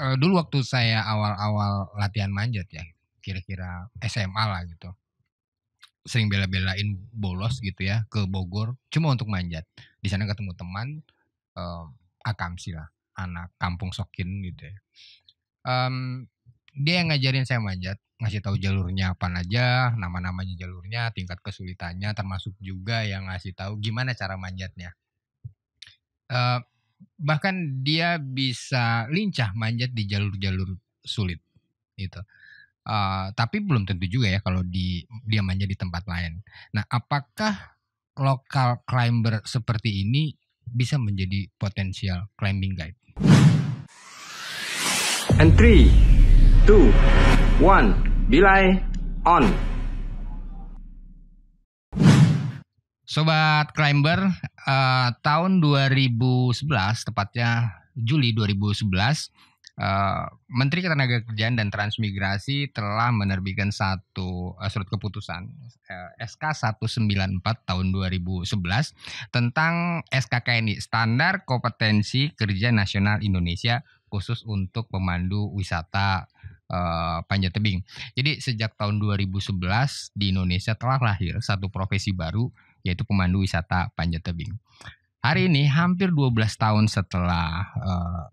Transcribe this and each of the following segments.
uh, dulu waktu saya awal-awal latihan manjat ya kira-kira SMA lah gitu sering bela-belain bolos gitu ya ke Bogor cuma untuk manjat di sana ketemu teman um, eh, sih lah anak kampung Sokin gitu ya um, dia yang ngajarin saya manjat ngasih tahu jalurnya apa aja nama-namanya jalurnya tingkat kesulitannya termasuk juga yang ngasih tahu gimana cara manjatnya uh, bahkan dia bisa lincah manjat di jalur-jalur sulit gitu. Uh, tapi belum tentu juga ya kalau di dia manja di tempat lain. Nah, apakah lokal climber seperti ini bisa menjadi potensial climbing guide? And three, two, one, belay on. Sobat Climber, uh, tahun 2011 tepatnya Juli 2011 uh, eh, Menteri Ketenagakerjaan dan Transmigrasi telah menerbitkan satu uh, surat keputusan uh, SK 194 tahun 2011 tentang SKKNI Standar Kompetensi Kerja Nasional Indonesia khusus untuk pemandu wisata uh, panjat tebing. Jadi sejak tahun 2011 di Indonesia telah lahir satu profesi baru yaitu pemandu wisata Panjat Tebing. Hari ini hampir 12 tahun setelah uh,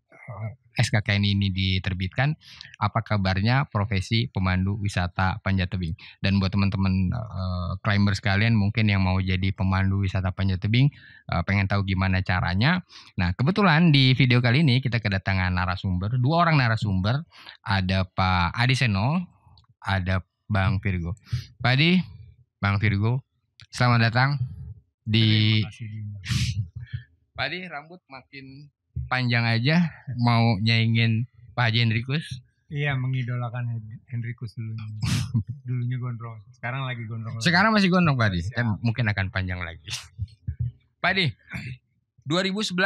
eh, SKKN ini diterbitkan, apa kabarnya profesi pemandu wisata Panjat Tebing? Dan buat teman-teman uh, climber sekalian mungkin yang mau jadi pemandu wisata Panjat Tebing, uh, pengen tahu gimana caranya. Nah, kebetulan di video kali ini kita kedatangan narasumber, dua orang narasumber, ada Pak Adi Seno, ada Bang Virgo. Pak Adi, Bang Virgo, Selamat datang di Padi rambut makin panjang aja mau nyaingin Pak Haji Hendrikus. Iya, mengidolakan Hendrikus dulu. Dulunya gondrong, sekarang lagi gondrong. Sekarang masih gondrong, Padi. Dan mungkin akan panjang lagi. Padi, 2011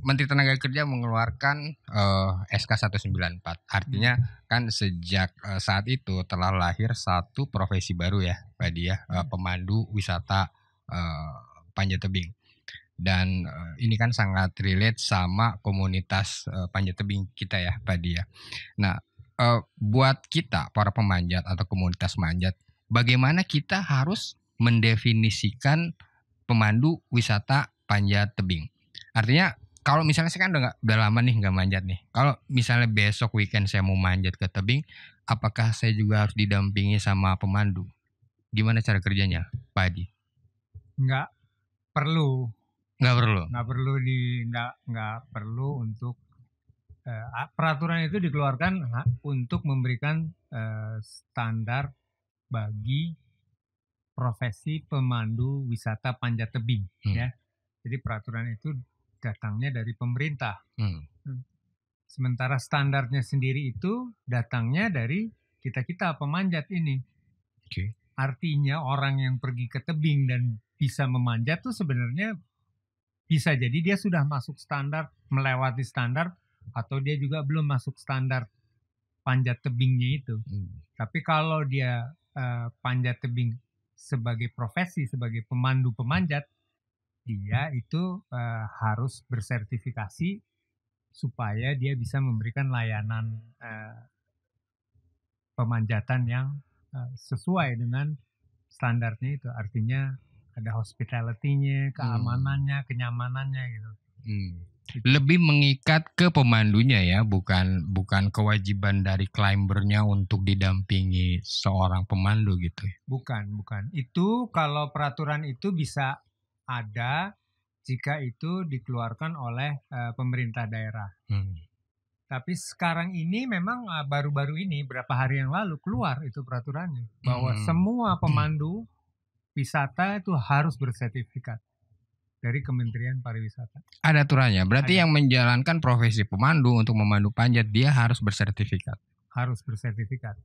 Menteri Tenaga Kerja mengeluarkan uh, SK 194. Artinya hmm. kan sejak uh, saat itu telah lahir satu profesi baru ya, Pak Dia, uh, pemandu wisata uh, panjat tebing. Dan uh, ini kan sangat relate sama komunitas uh, panjat tebing kita ya, Pak Dia. Nah, uh, buat kita para pemanjat atau komunitas manjat, bagaimana kita harus mendefinisikan pemandu wisata panjat tebing. Artinya kalau misalnya saya kan udah, gak, udah lama nih nggak manjat nih. Kalau misalnya besok weekend saya mau manjat ke tebing, apakah saya juga harus didampingi sama pemandu? Gimana cara kerjanya, Pak Adi? Nggak perlu. Nggak perlu. Nggak perlu di nggak nggak perlu untuk eh, peraturan itu dikeluarkan untuk memberikan eh, standar bagi profesi pemandu wisata panjat tebing hmm. ya jadi peraturan itu datangnya dari pemerintah. Hmm. hmm. Sementara standarnya sendiri itu datangnya dari kita-kita pemanjat ini. Okay. Artinya orang yang pergi ke tebing dan bisa memanjat tuh sebenarnya bisa jadi dia sudah masuk standar, melewati standar atau dia juga belum masuk standar panjat tebingnya itu. Hmm. Tapi kalau dia uh, panjat tebing sebagai profesi, sebagai pemandu pemanjat, dia itu uh, harus bersertifikasi supaya dia bisa memberikan layanan uh, pemanjatan yang uh, sesuai dengan standarnya itu artinya ada hospitality-nya, hmm. keamanannya, hmm. kenyamanannya gitu. Hmm. Gitu. Lebih mengikat ke pemandunya ya, bukan bukan kewajiban dari climbernya untuk didampingi seorang pemandu gitu. Ya? Bukan, bukan. Itu kalau peraturan itu bisa ada jika itu dikeluarkan oleh uh, pemerintah daerah. Hmm. Tapi sekarang ini memang eh, baru-baru uh, ini berapa hari yang lalu keluar itu peraturannya bahwa hmm. semua hmm. pemandu wisata itu harus bersertifikat dari Kementerian Pariwisata. Ada aturannya. Berarti Ada. yang menjalankan profesi pemandu untuk memandu panjat dia harus bersertifikat. Harus bersertifikat.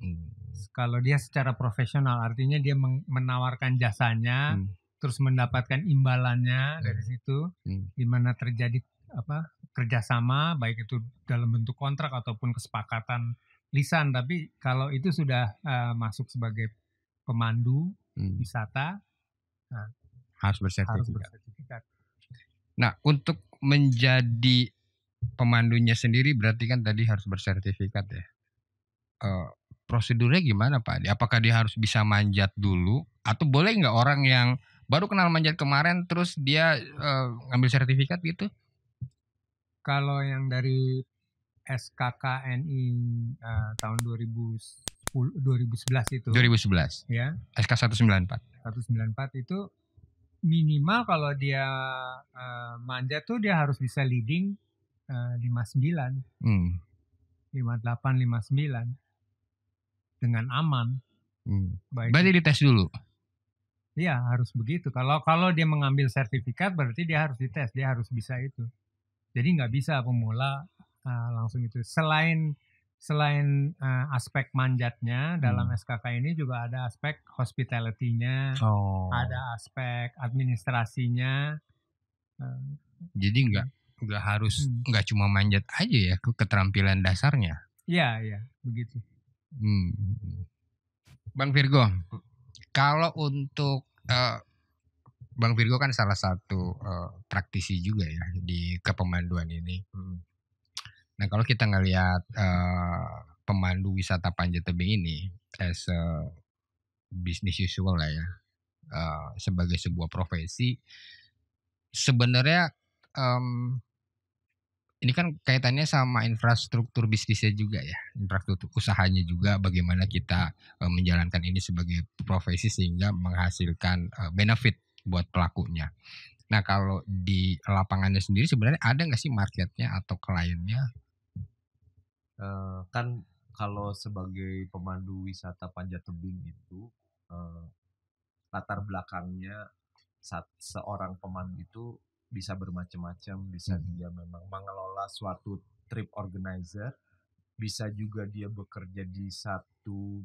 Hmm. Kalau dia secara profesional artinya dia menawarkan jasanya hmm terus mendapatkan imbalannya dari hmm. situ hmm. di mana terjadi apa kerjasama baik itu dalam bentuk kontrak ataupun kesepakatan lisan tapi kalau itu sudah uh, masuk sebagai pemandu hmm. wisata nah, harus bersertifikat. harus bersertifikat. Nah untuk menjadi pemandunya sendiri berarti kan tadi harus bersertifikat ya. Uh, prosedurnya gimana Pak? Apakah dia harus bisa manjat dulu atau boleh nggak orang yang baru kenal manjat kemarin terus dia uh, ngambil sertifikat gitu kalau yang dari SKKNI uh, eh, tahun 2010 2011 itu 2011 ya SK 194 194 itu minimal kalau dia uh, manjat tuh dia harus bisa leading uh, 59 hmm. 58 59 dengan aman hmm. baik berarti dites dulu Iya harus begitu. Kalau kalau dia mengambil sertifikat berarti dia harus dites, dia harus bisa itu. Jadi nggak bisa pemula uh, langsung itu. Selain selain uh, aspek manjatnya dalam hmm. SKK ini juga ada aspek hospitality-nya, oh. ada aspek administrasinya. Uh, Jadi nggak gitu. nggak harus hmm. nggak hmm. cuma manjat aja ya keterampilan dasarnya. Iya iya begitu. Hmm. hmm, hmm. Bang Virgo, kalau untuk uh, Bang Virgo kan salah satu uh, praktisi juga ya di kepemanduan ini. Hmm. Nah kalau kita ngelihat uh, pemandu wisata Panjat Tebing ini as a business usual lah ya, uh, sebagai sebuah profesi, sebenarnya um, ini kan kaitannya sama infrastruktur bisnisnya juga ya, infrastruktur usahanya juga bagaimana kita uh, menjalankan ini sebagai profesi sehingga menghasilkan uh, benefit buat pelakunya. Nah kalau di lapangannya sendiri sebenarnya ada nggak sih marketnya atau kliennya? uh, kan kalau sebagai pemandu wisata panjat tebing itu uh, latar belakangnya saat seorang pemandu itu bisa bermacam-macam bisa hmm. dia memang mengelola suatu trip organizer bisa juga dia bekerja di satu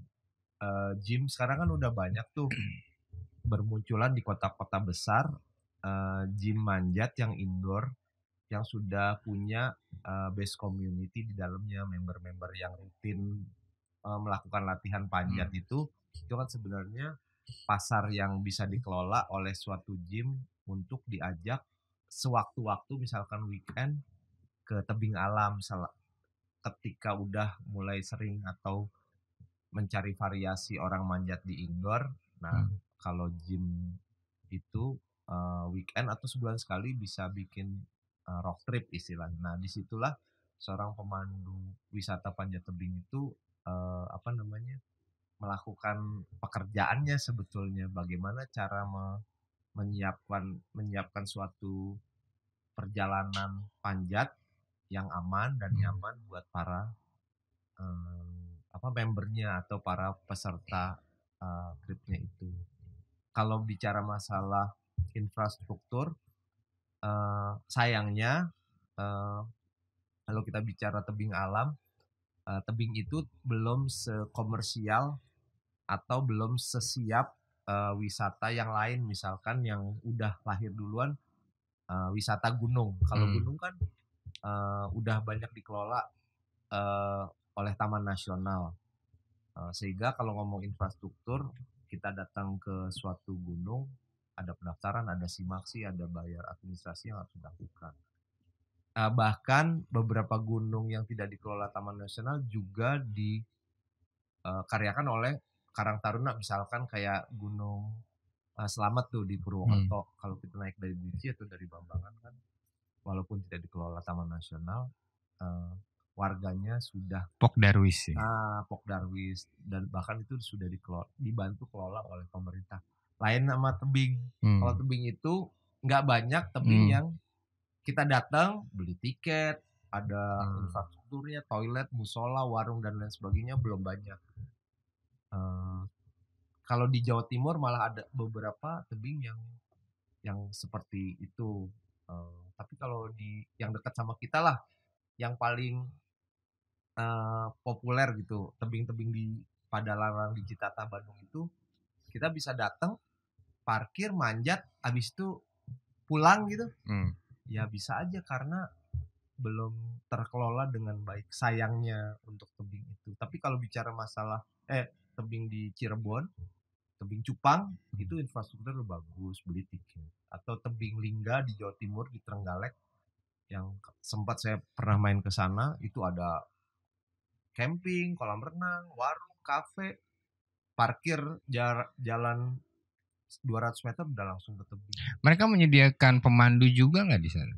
uh, gym sekarang kan udah banyak tuh bermunculan di kota-kota besar uh, gym manjat yang indoor yang sudah punya uh, base community di dalamnya member-member yang rutin uh, melakukan latihan panjat hmm. itu itu kan sebenarnya pasar yang bisa dikelola oleh suatu gym untuk diajak sewaktu-waktu misalkan weekend ke tebing alam misalnya ketika udah mulai sering atau mencari variasi orang manjat di indoor. Nah, hmm. kalau gym itu uh, weekend atau sebulan sekali bisa bikin uh, eh, rock trip istilahnya. Nah, disitulah seorang pemandu wisata panjat tebing itu uh, apa namanya melakukan pekerjaannya sebetulnya bagaimana cara me menyiapkan menyiapkan suatu perjalanan panjat yang aman dan hmm. nyaman buat para um, apa membernya atau para peserta uh, itu. Kalau bicara masalah infrastruktur, uh, sayangnya uh, kalau kita bicara tebing alam, tebing itu belum sekomersial atau belum sesiap uh, wisata yang lain misalkan yang udah lahir duluan uh, wisata gunung. Kalau hmm. gunung kan uh, udah banyak dikelola uh, oleh taman nasional. Uh, sehingga kalau ngomong infrastruktur kita datang ke suatu gunung ada pendaftaran, ada simaksi, ada bayar administrasi yang harus dilakukan. Uh, bahkan beberapa gunung yang tidak dikelola Taman Nasional juga dikaryakan uh, oleh Karang Taruna misalkan kayak Gunung uh, eh, Selamat tuh di Purwokerto hmm. kalau kita naik dari bici atau dari Bambangan kan walaupun tidak dikelola Taman Nasional uh, warganya sudah Pok Darwis ya. Ah, Pok Darwis dan bahkan itu sudah dikelola, dibantu kelola oleh pemerintah. Lain sama tebing. Hmm. Kalau tebing itu nggak banyak tebing hmm. yang kita datang beli tiket, ada hmm. infrastrukturnya, toilet, musola, warung dan lain sebagainya belum banyak. Uh, kalau di Jawa Timur malah ada beberapa tebing yang yang seperti itu. Uh, tapi kalau di yang dekat sama kita lah, yang paling uh, populer gitu, tebing-tebing di Padalarang di Citata Bandung itu, kita bisa datang, parkir, manjat, habis itu pulang gitu. Hmm. Ya bisa aja karena belum terkelola dengan baik sayangnya untuk tebing itu. Tapi kalau bicara masalah eh tebing di Cirebon tebing Cupang hmm. itu infrastruktur bagus beli tiket atau tebing Lingga di Jawa Timur di Trenggalek yang sempat saya pernah main ke sana itu ada camping kolam renang warung kafe parkir jar jalan 200 meter udah langsung ke tebing mereka menyediakan pemandu juga nggak di sana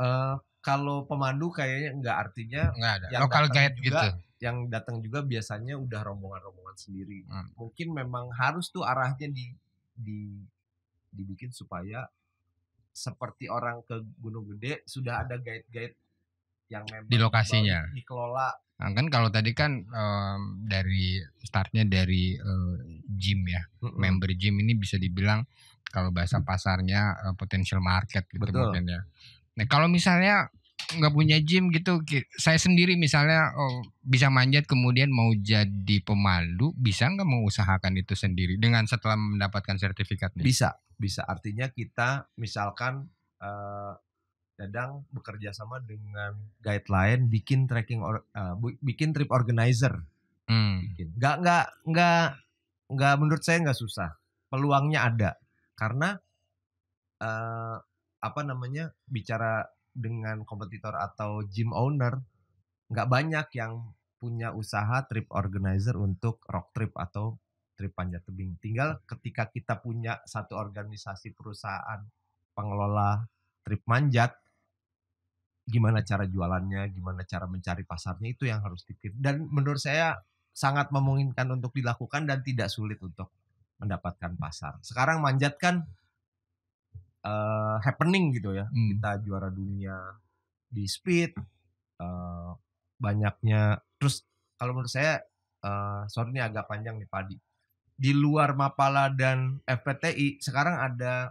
uh, kalau pemandu kayaknya nggak artinya nggak ada lokal guide gitu yang datang juga biasanya udah rombongan-rombongan sendiri. Hmm. Mungkin memang harus tuh arahnya di di dibikin supaya seperti orang ke Gunung Gede sudah ada guide-guide yang memang di lokasinya dikelola. Nah, kan kalau tadi kan um, dari startnya dari uh, gym ya, mm-hmm. member gym ini bisa dibilang kalau bahasa hmm. pasarnya uh, potential market gitu Betul. mungkin ya. Nah kalau misalnya nggak punya gym gitu saya sendiri misalnya oh, bisa manjat kemudian mau jadi pemandu bisa nggak mengusahakan itu sendiri dengan setelah mendapatkan sertifikatnya bisa bisa artinya kita misalkan uh, eh, Dadang bekerja sama dengan guideline bikin trekking or, uh, bikin trip organizer hmm. bikin nggak nggak nggak nggak menurut saya nggak susah peluangnya ada karena uh, apa namanya bicara dengan kompetitor atau gym owner nggak banyak yang punya usaha trip organizer untuk rock trip atau trip panjat tebing. Tinggal ketika kita punya satu organisasi perusahaan pengelola trip manjat, gimana cara jualannya, gimana cara mencari pasarnya itu yang harus dipikir. Dan menurut saya sangat memungkinkan untuk dilakukan dan tidak sulit untuk mendapatkan pasar. Sekarang manjat kan uh, happening gitu ya hmm. kita juara dunia di speed uh, banyaknya terus kalau menurut saya uh, sorry ini agak panjang nih padi di luar Mapala dan FPTI sekarang ada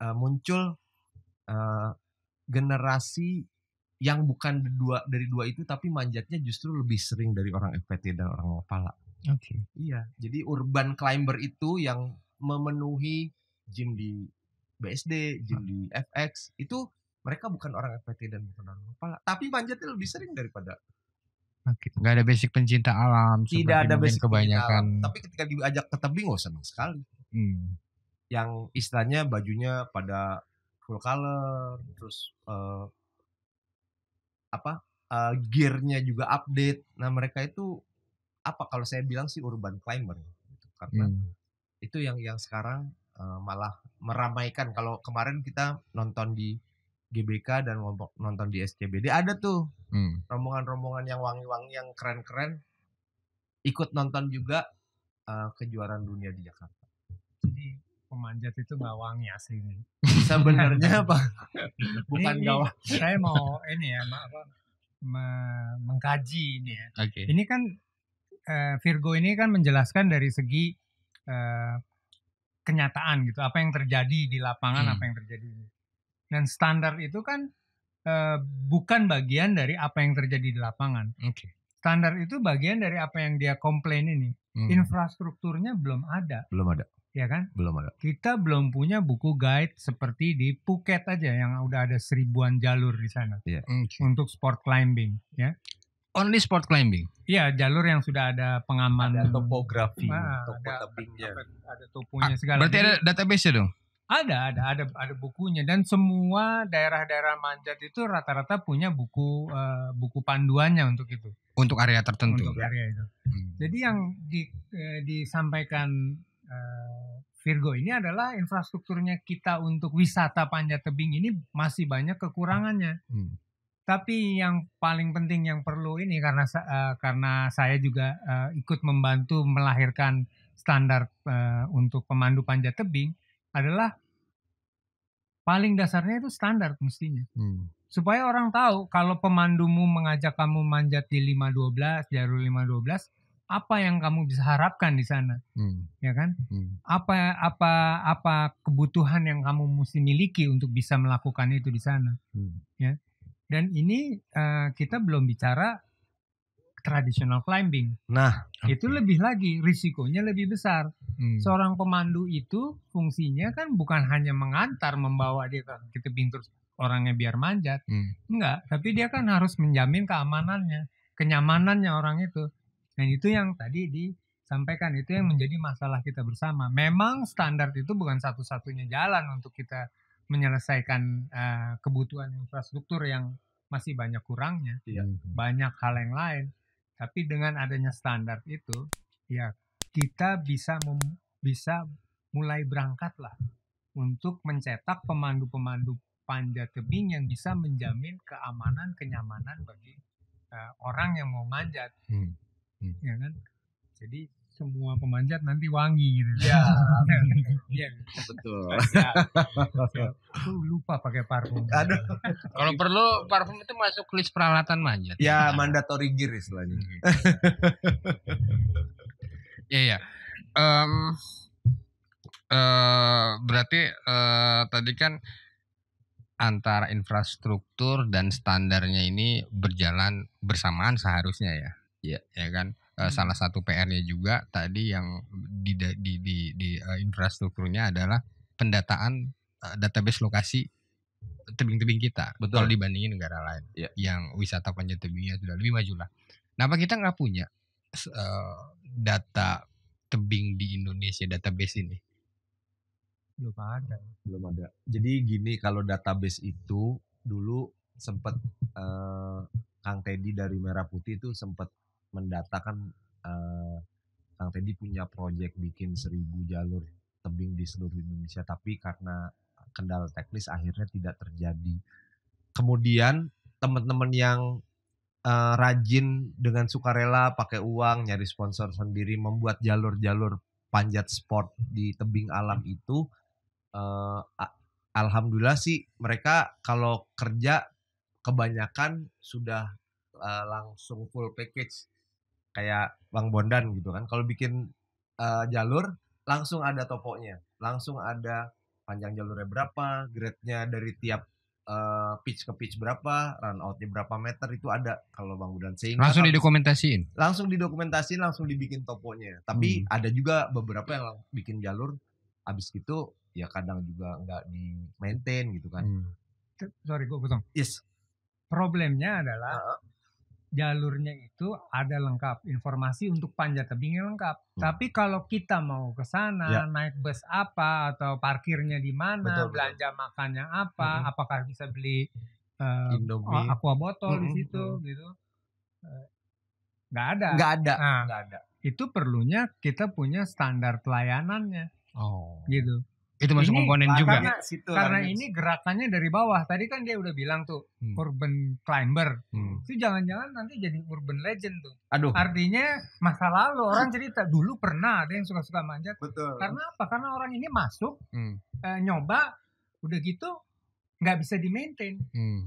uh, muncul uh, generasi yang bukan dua dari dua itu tapi manjatnya justru lebih sering dari orang FPT dan orang Mapala. Oke. Okay. Iya, jadi urban climber itu yang memenuhi gym di BSD, gym di FX itu mereka bukan orang FPT dan bukan orang kepala, tapi manjatnya lebih sering daripada nggak ada basic pencinta alam tidak ada basic kebanyakan alam. tapi ketika diajak ke tebing oh senang sekali hmm. yang istilahnya bajunya pada full color terus uh, apa uh, gearnya juga update nah mereka itu apa kalau saya bilang sih urban climber gitu. karena hmm. itu yang yang sekarang Eh, malah meramaikan kalau kemarin kita nonton di GBK dan nonton di SCBD ada tuh hmm. rombongan-rombongan hmm. yang wangi-wangi yang keren-keren ikut nonton juga uh, kejuaraan dunia di Jakarta. Jadi pemanjat itu nggak wangi aslinya. Sebenarnya apa? Bukan nggak wangi. Saya mau ini ya, ma apa, ma mengkaji ini ya. Okay. Ini kan uh, Virgo ini kan menjelaskan dari segi uh, kenyataan gitu apa yang terjadi di lapangan hmm. apa yang terjadi dan standar itu kan uh, bukan bagian dari apa yang terjadi di lapangan okay. standar itu bagian dari apa yang dia komplain ini hmm. infrastrukturnya belum ada belum ada ya kan belum ada kita belum punya buku guide seperti di Phuket aja yang udah ada seribuan jalur di sana yeah. okay. untuk sport climbing ya only sport climbing. Iya, jalur yang sudah ada pengaman ada topografi, nah, topo ada, tebingnya. Ada, ada ya. ah, segala. Berarti ada database dong? Ada, ada, ada, ada bukunya dan semua daerah-daerah manjat itu rata-rata punya buku uh, buku panduannya untuk itu. Untuk area tertentu. Untuk area itu. Hmm. Jadi yang di, eh, disampaikan eh, Virgo ini adalah infrastrukturnya kita untuk wisata panjat tebing ini masih banyak kekurangannya. Hmm tapi yang paling penting yang perlu ini karena uh, karena saya juga uh, ikut membantu melahirkan standar uh, untuk pemandu panjat tebing adalah paling dasarnya itu standar mestinya. Hmm. Supaya orang tahu kalau pemandumu mengajak kamu manjat di 512, jalur 512, apa yang kamu bisa harapkan di sana? Hmm. Ya kan? Hmm. Apa apa apa kebutuhan yang kamu mesti miliki untuk bisa melakukan itu di sana? Hmm. Ya. Dan ini uh, kita belum bicara tradisional climbing. Nah, itu lebih lagi risikonya lebih besar. Hmm. Seorang pemandu itu fungsinya kan bukan hanya mengantar membawa dia ke tebing terus orangnya biar manjat. Hmm. Enggak, tapi dia kan harus menjamin keamanannya, kenyamanannya orang itu. Dan itu yang tadi disampaikan itu yang menjadi masalah kita bersama. Memang standar itu bukan satu-satunya jalan untuk kita menyelesaikan uh, kebutuhan infrastruktur yang masih banyak kurangnya, iya. Mhm. banyak hal yang lain. Tapi dengan adanya standar itu, ya kita bisa bisa mulai berangkat lah untuk mencetak pemandu-pemandu panja tebing yang bisa menjamin keamanan kenyamanan bagi uh, orang yang mau manjat, hmm. Hmm. ya kan? Jadi semua pemanjat nanti wangi gitu. Iya. Iya. Betul. Ya. lupa pakai parfum. Aduh. Kalau perlu parfum itu masuk list peralatan manjat. Ya, nah. mandatory gear istilahnya. Hmm. Iya, iya. Um, uh, berarti uh, tadi kan antara infrastruktur dan standarnya ini berjalan bersamaan seharusnya ya. Iya. Ya kan? Eh, hmm. Salah satu PR-nya juga tadi yang di di di, di uh, infrastrukturnya adalah pendataan uh, database lokasi tebing-tebing kita. Betul. Kalau dibandingin negara lain yeah. yang wisata panjat tebingnya sudah lebih maju lah. Kenapa kita nggak punya uh, data tebing di Indonesia database ini? Belum ada. Belum ada. Jadi gini kalau database itu dulu sempat uh, Kang Teddy dari Merah Putih itu sempat mendatakan uh, Kang Teddy punya proyek bikin seribu jalur tebing di seluruh Indonesia tapi karena kendala teknis akhirnya tidak terjadi. Kemudian teman-teman yang uh, rajin dengan sukarela pakai uang nyari sponsor sendiri membuat jalur-jalur panjat sport di tebing alam itu uh, alhamdulillah sih mereka kalau kerja kebanyakan sudah uh, langsung full package kayak Bang Bondan gitu kan. Kalau bikin uh, jalur langsung ada topoknya langsung ada panjang jalurnya berapa, grade-nya dari tiap uh, pitch ke pitch berapa, run out outnya berapa meter itu ada kalau Bang Bondan sehingga langsung didokumentasiin. Langsung didokumentasiin, langsung dibikin topoknya Tapi hmm. ada juga beberapa yang bikin jalur abis gitu ya kadang juga nggak di maintain gitu kan. Hmm. Sorry gue potong. Yes. Problemnya adalah uh -huh jalurnya itu ada lengkap informasi untuk panjat tebingnya lengkap. Hmm. Tapi kalau kita mau ke sana, ya. naik bus apa atau parkirnya di mana, belanja betul. makannya apa, hmm. apakah bisa beli uh, Indomie. aqua botol hmm. di situ hmm. gitu. Eh, nggak ada. Nggak ada. Nah, ada. Itu perlunya kita punya standar pelayanannya. Oh. Gitu itu masuk komponen juga situ karena ini gerakannya dari bawah tadi kan dia udah bilang tuh hmm. urban climber hmm. itu jangan-jangan nanti jadi urban legend tuh aduh artinya masa lalu orang cerita dulu pernah ada yang suka-suka manjat betul karena apa karena orang ini masuk hmm. eh, nyoba udah gitu nggak bisa di maintain hmm.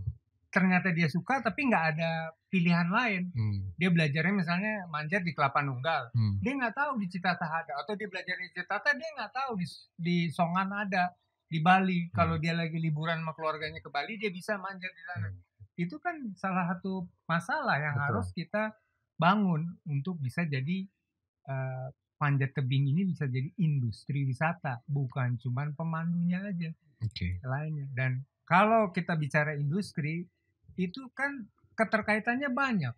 ternyata dia suka tapi nggak ada pilihan lain. Hmm. Dia belajarnya misalnya manjat di Kelapa Nunggal. Hmm. Dia nggak tahu di Citata ada atau dia belajar di Citata dia nggak tahu di di Songan ada di Bali. Hmm. Kalau dia lagi liburan sama keluarganya ke Bali dia bisa manjat di sana. Hmm. Itu kan salah satu masalah yang Betul. harus kita bangun untuk bisa jadi uh, eh, panjat tebing ini bisa jadi industri wisata, bukan cuman pemandunya aja. Oke. Okay. Lainnya dan kalau kita bicara industri itu kan keterkaitannya banyak.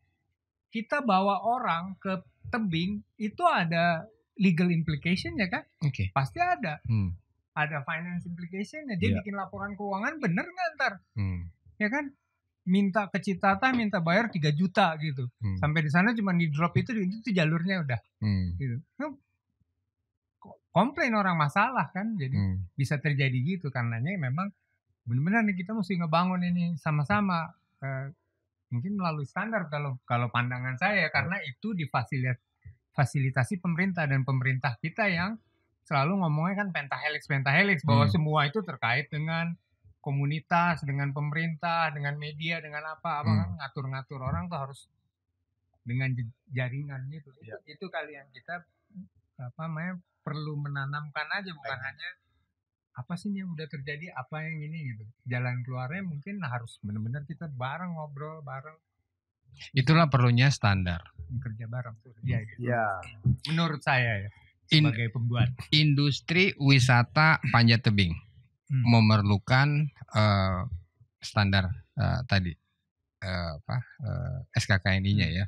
Kita bawa orang ke tebing itu ada legal implication ya kan? Oke. Okay. Pasti ada. Hmm. Ada finance implicationnya. Dia yeah. bikin laporan keuangan bener nggak ntar? Hmm. Ya kan? Minta ke Citata minta bayar 3 juta gitu. Hmm. Sampai di sana cuma di drop itu itu, tuh jalurnya udah. Hmm. Gitu. Komplain orang masalah kan, jadi hmm. bisa terjadi gitu karenanya memang benar-benar nih kita mesti ngebangun ini sama-sama eh, mungkin melalui standar kalau kalau pandangan saya iya. karena itu difasilitasi fasilitasi pemerintah dan pemerintah kita yang selalu ngomongnya kan pentahelix pentahelix bahwa hmm. semua itu terkait dengan komunitas dengan pemerintah dengan media dengan apa apa hmm. Kan, ngatur-ngatur orang tuh harus dengan jaringan gitu ya. itu, iya. itu kali kita apa namanya perlu menanamkan aja bukan Baik. hanya apa sih yang udah terjadi apa yang ini gitu jalan keluarnya mungkin harus benar-benar kita bareng ngobrol bareng itulah perlunya standar kerja bareng ya, gitu. ya. menurut saya ya sebagai In, pembuat industri wisata panjat tebing hmm. memerlukan uh, standar uh, tadi uh, apa uh, SKKN-nya ya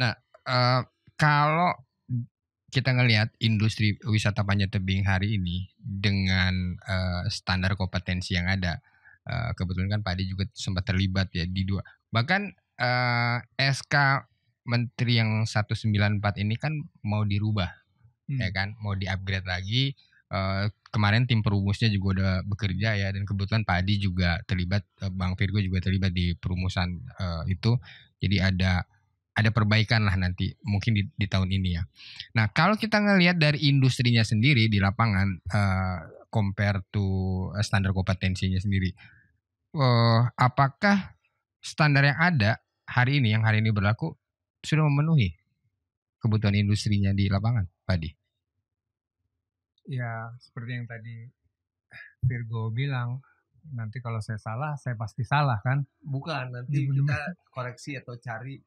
nah uh, kalau kita ngelihat industri wisata panjat tebing hari ini dengan uh, standar kompetensi yang ada uh, kebetulan kan Pak Adi juga sempat terlibat ya di dua bahkan uh, eh, SK Menteri yang 194 ini kan mau dirubah hmm. ya kan mau diupgrade lagi uh, kemarin tim perumusnya juga udah bekerja ya dan kebetulan Pak Adi juga terlibat uh, Bang Virgo juga terlibat di perumusan uh, itu jadi ada ada perbaikan lah nanti mungkin di, di tahun ini ya. Nah kalau kita ngelihat dari industrinya sendiri di lapangan uh, compare to eh, standar kompetensinya sendiri, uh, apakah standar yang ada hari ini yang hari ini berlaku sudah memenuhi kebutuhan industrinya di lapangan, Padi? Ya seperti yang tadi Virgo bilang nanti kalau saya salah saya pasti salah kan? Bukan nanti kita koreksi atau cari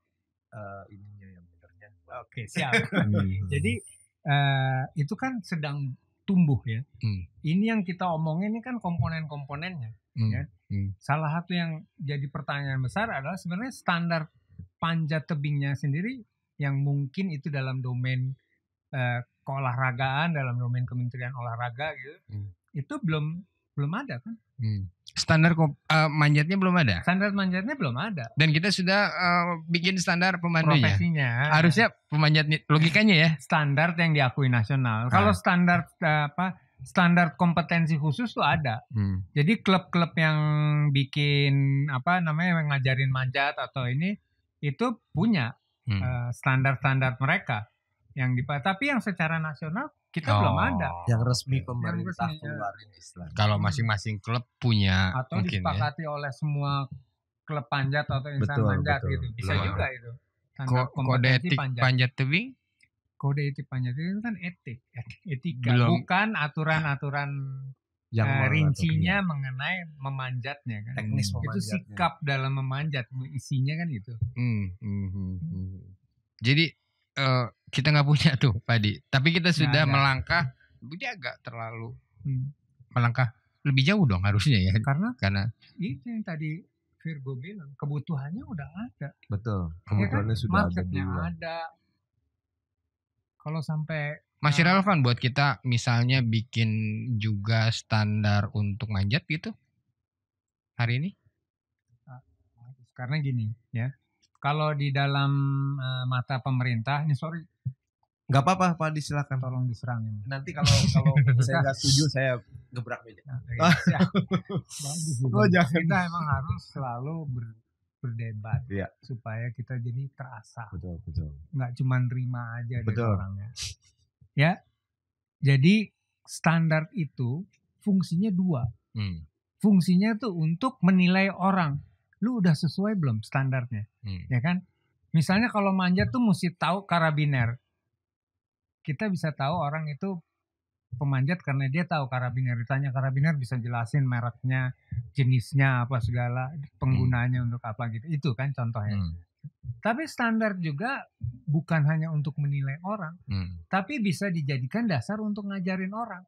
uh, ininya yang benernya. Oke, okay, siap. Hmm. Jadi uh, itu kan sedang tumbuh ya. Hmm. Ini yang kita omongin ini kan komponen-komponennya. Hmm. Ya. Hmm. Salah satu yang jadi pertanyaan besar adalah sebenarnya standar panjat tebingnya sendiri yang mungkin itu dalam domain uh, keolahragaan, dalam domain Kementerian Olahraga gitu, hmm. itu belum belum ada kan. Hmm standar uh, manjatnya belum ada. Standar manjatnya belum ada. Dan kita sudah uh, bikin standar pemandunya. Profesinya. Harusnya pemanjatnya logikanya ya. Standar yang diakui nasional. Nah. Kalau standar eh, apa standar kompetensi khusus tuh ada. Hmm. Jadi klub-klub yang bikin apa namanya ngajarin manjat atau ini itu punya hmm. uh, standar-standar mereka yang dipakai. Tapi yang secara nasional kita oh. belum ada oh, yang resmi pemerintah ya. keluarin Islam. Kalau hmm. masing-masing klub punya atau mungkin ya. disepakati ya. oleh semua klub panjat atau insan betul, panjat betul. gitu. Bisa betul. juga itu. Ko kode etik panjat, panjat tebing? Kode etik panjat itu kan etik, etika, belum. bukan aturan-aturan yang uh, rincinya iya. mengenai memanjatnya kan. Teknis hmm. memanjatnya. Itu sikap dalam memanjat, isinya kan itu. Hmm, hmm, hmm, hmm. hmm. Jadi uh, kita nggak punya tuh padi tapi kita sudah nah, melangkah dia agak terlalu hmm. melangkah lebih jauh dong harusnya ya karena karena itu yang tadi Virgo bilang kebutuhannya udah ada betul ya kan? kebutuhannya ya sudah Marketnya ada, ada. kalau sampai masih relevan buat kita misalnya bikin juga standar untuk manjat gitu hari ini ah, karena gini ya kalau di dalam uh, mata pemerintah ini sorry nggak apa-apa Pak disilakan tolong diserang nanti kalau kalau saya nggak setuju saya gebrak meja nah, ya. oh, kita emang harus selalu ber, berdebat ya. supaya kita jadi terasa betul betul nggak cuma terima aja betul. dari orangnya ya jadi standar itu fungsinya dua hmm. fungsinya tuh untuk menilai orang lu udah sesuai belum standarnya hmm. ya kan misalnya kalau manja tuh mesti tahu karabiner kita bisa tahu orang itu pemanjat karena dia tahu karabiner ditanya karabiner bisa jelasin mereknya jenisnya apa segala penggunanya hmm. untuk apa gitu itu kan contohnya hmm. tapi standar juga bukan hanya untuk menilai orang hmm. tapi bisa dijadikan dasar untuk ngajarin orang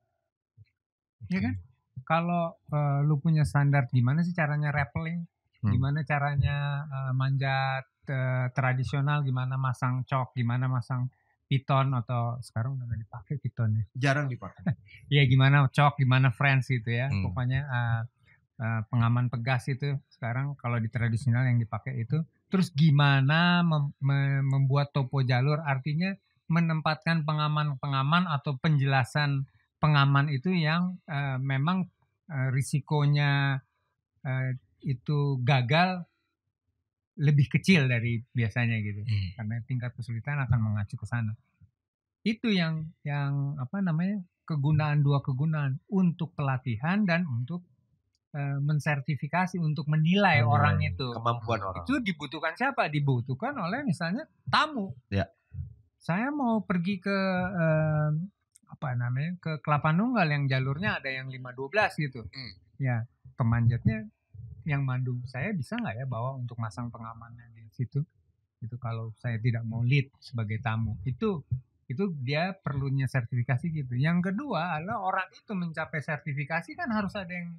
okay. ya kan hmm. kalau uh, lu punya standar gimana sih caranya rappelling hmm. gimana caranya uh, manjat uh, tradisional, gimana masang cok, gimana masang piton atau sekarang udah gak dipakai piton ya? Jarang dipakai. Iya gimana cok, gimana friends gitu ya, hmm. pokoknya uh, uh, pengaman pegas itu sekarang kalau di tradisional yang dipakai itu. Terus gimana mem membuat topo jalur, artinya menempatkan pengaman-pengaman atau penjelasan pengaman itu yang uh, memang uh, risikonya uh, itu gagal lebih kecil dari biasanya gitu hmm. karena tingkat kesulitan akan mengacu ke sana itu yang yang apa namanya kegunaan dua kegunaan untuk pelatihan dan untuk e, mensertifikasi untuk menilai hmm. orang itu kemampuan orang itu dibutuhkan siapa dibutuhkan oleh misalnya tamu ya. saya mau pergi ke e, apa namanya ke Kelapa Nunggal yang jalurnya ada yang 512 gitu hmm. ya pemanjatnya yang mandu saya bisa nggak ya bawa untuk masang pengamannya di situ itu kalau saya tidak mau lead sebagai tamu itu itu dia perlunya sertifikasi gitu yang kedua adalah orang itu mencapai sertifikasi kan harus ada yang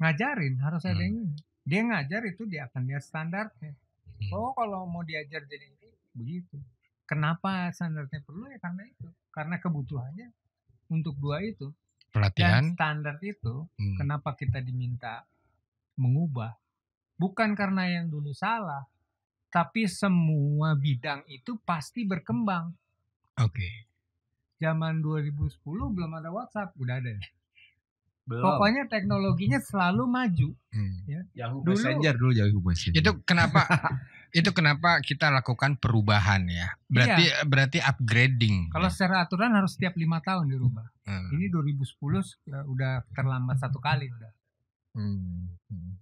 ngajarin harus ada yang hmm. dia ngajar itu dia akan lihat standarnya hmm. oh kalau mau diajar jadi ini begitu kenapa standarnya perlu ya karena itu karena kebutuhannya untuk dua itu pelatihan Dan standar itu hmm. kenapa kita diminta mengubah. Bukan karena yang dulu salah, tapi semua bidang itu pasti berkembang. Oke. Okay. Zaman 2010 belum ada WhatsApp, udah ada. Ya? Belum. Pokoknya teknologinya selalu maju. Hmm. Ya. Yahoo dulu, Messenger dulu Yahoo Messenger. Itu kenapa itu kenapa kita lakukan perubahan ya. Berarti iya. berarti upgrading. Ya? Kalau ya. secara aturan harus setiap lima tahun dirubah. Hmm. Ini 2010 sudah eh, terlambat satu kali udah. Hmm, hmm, hmm.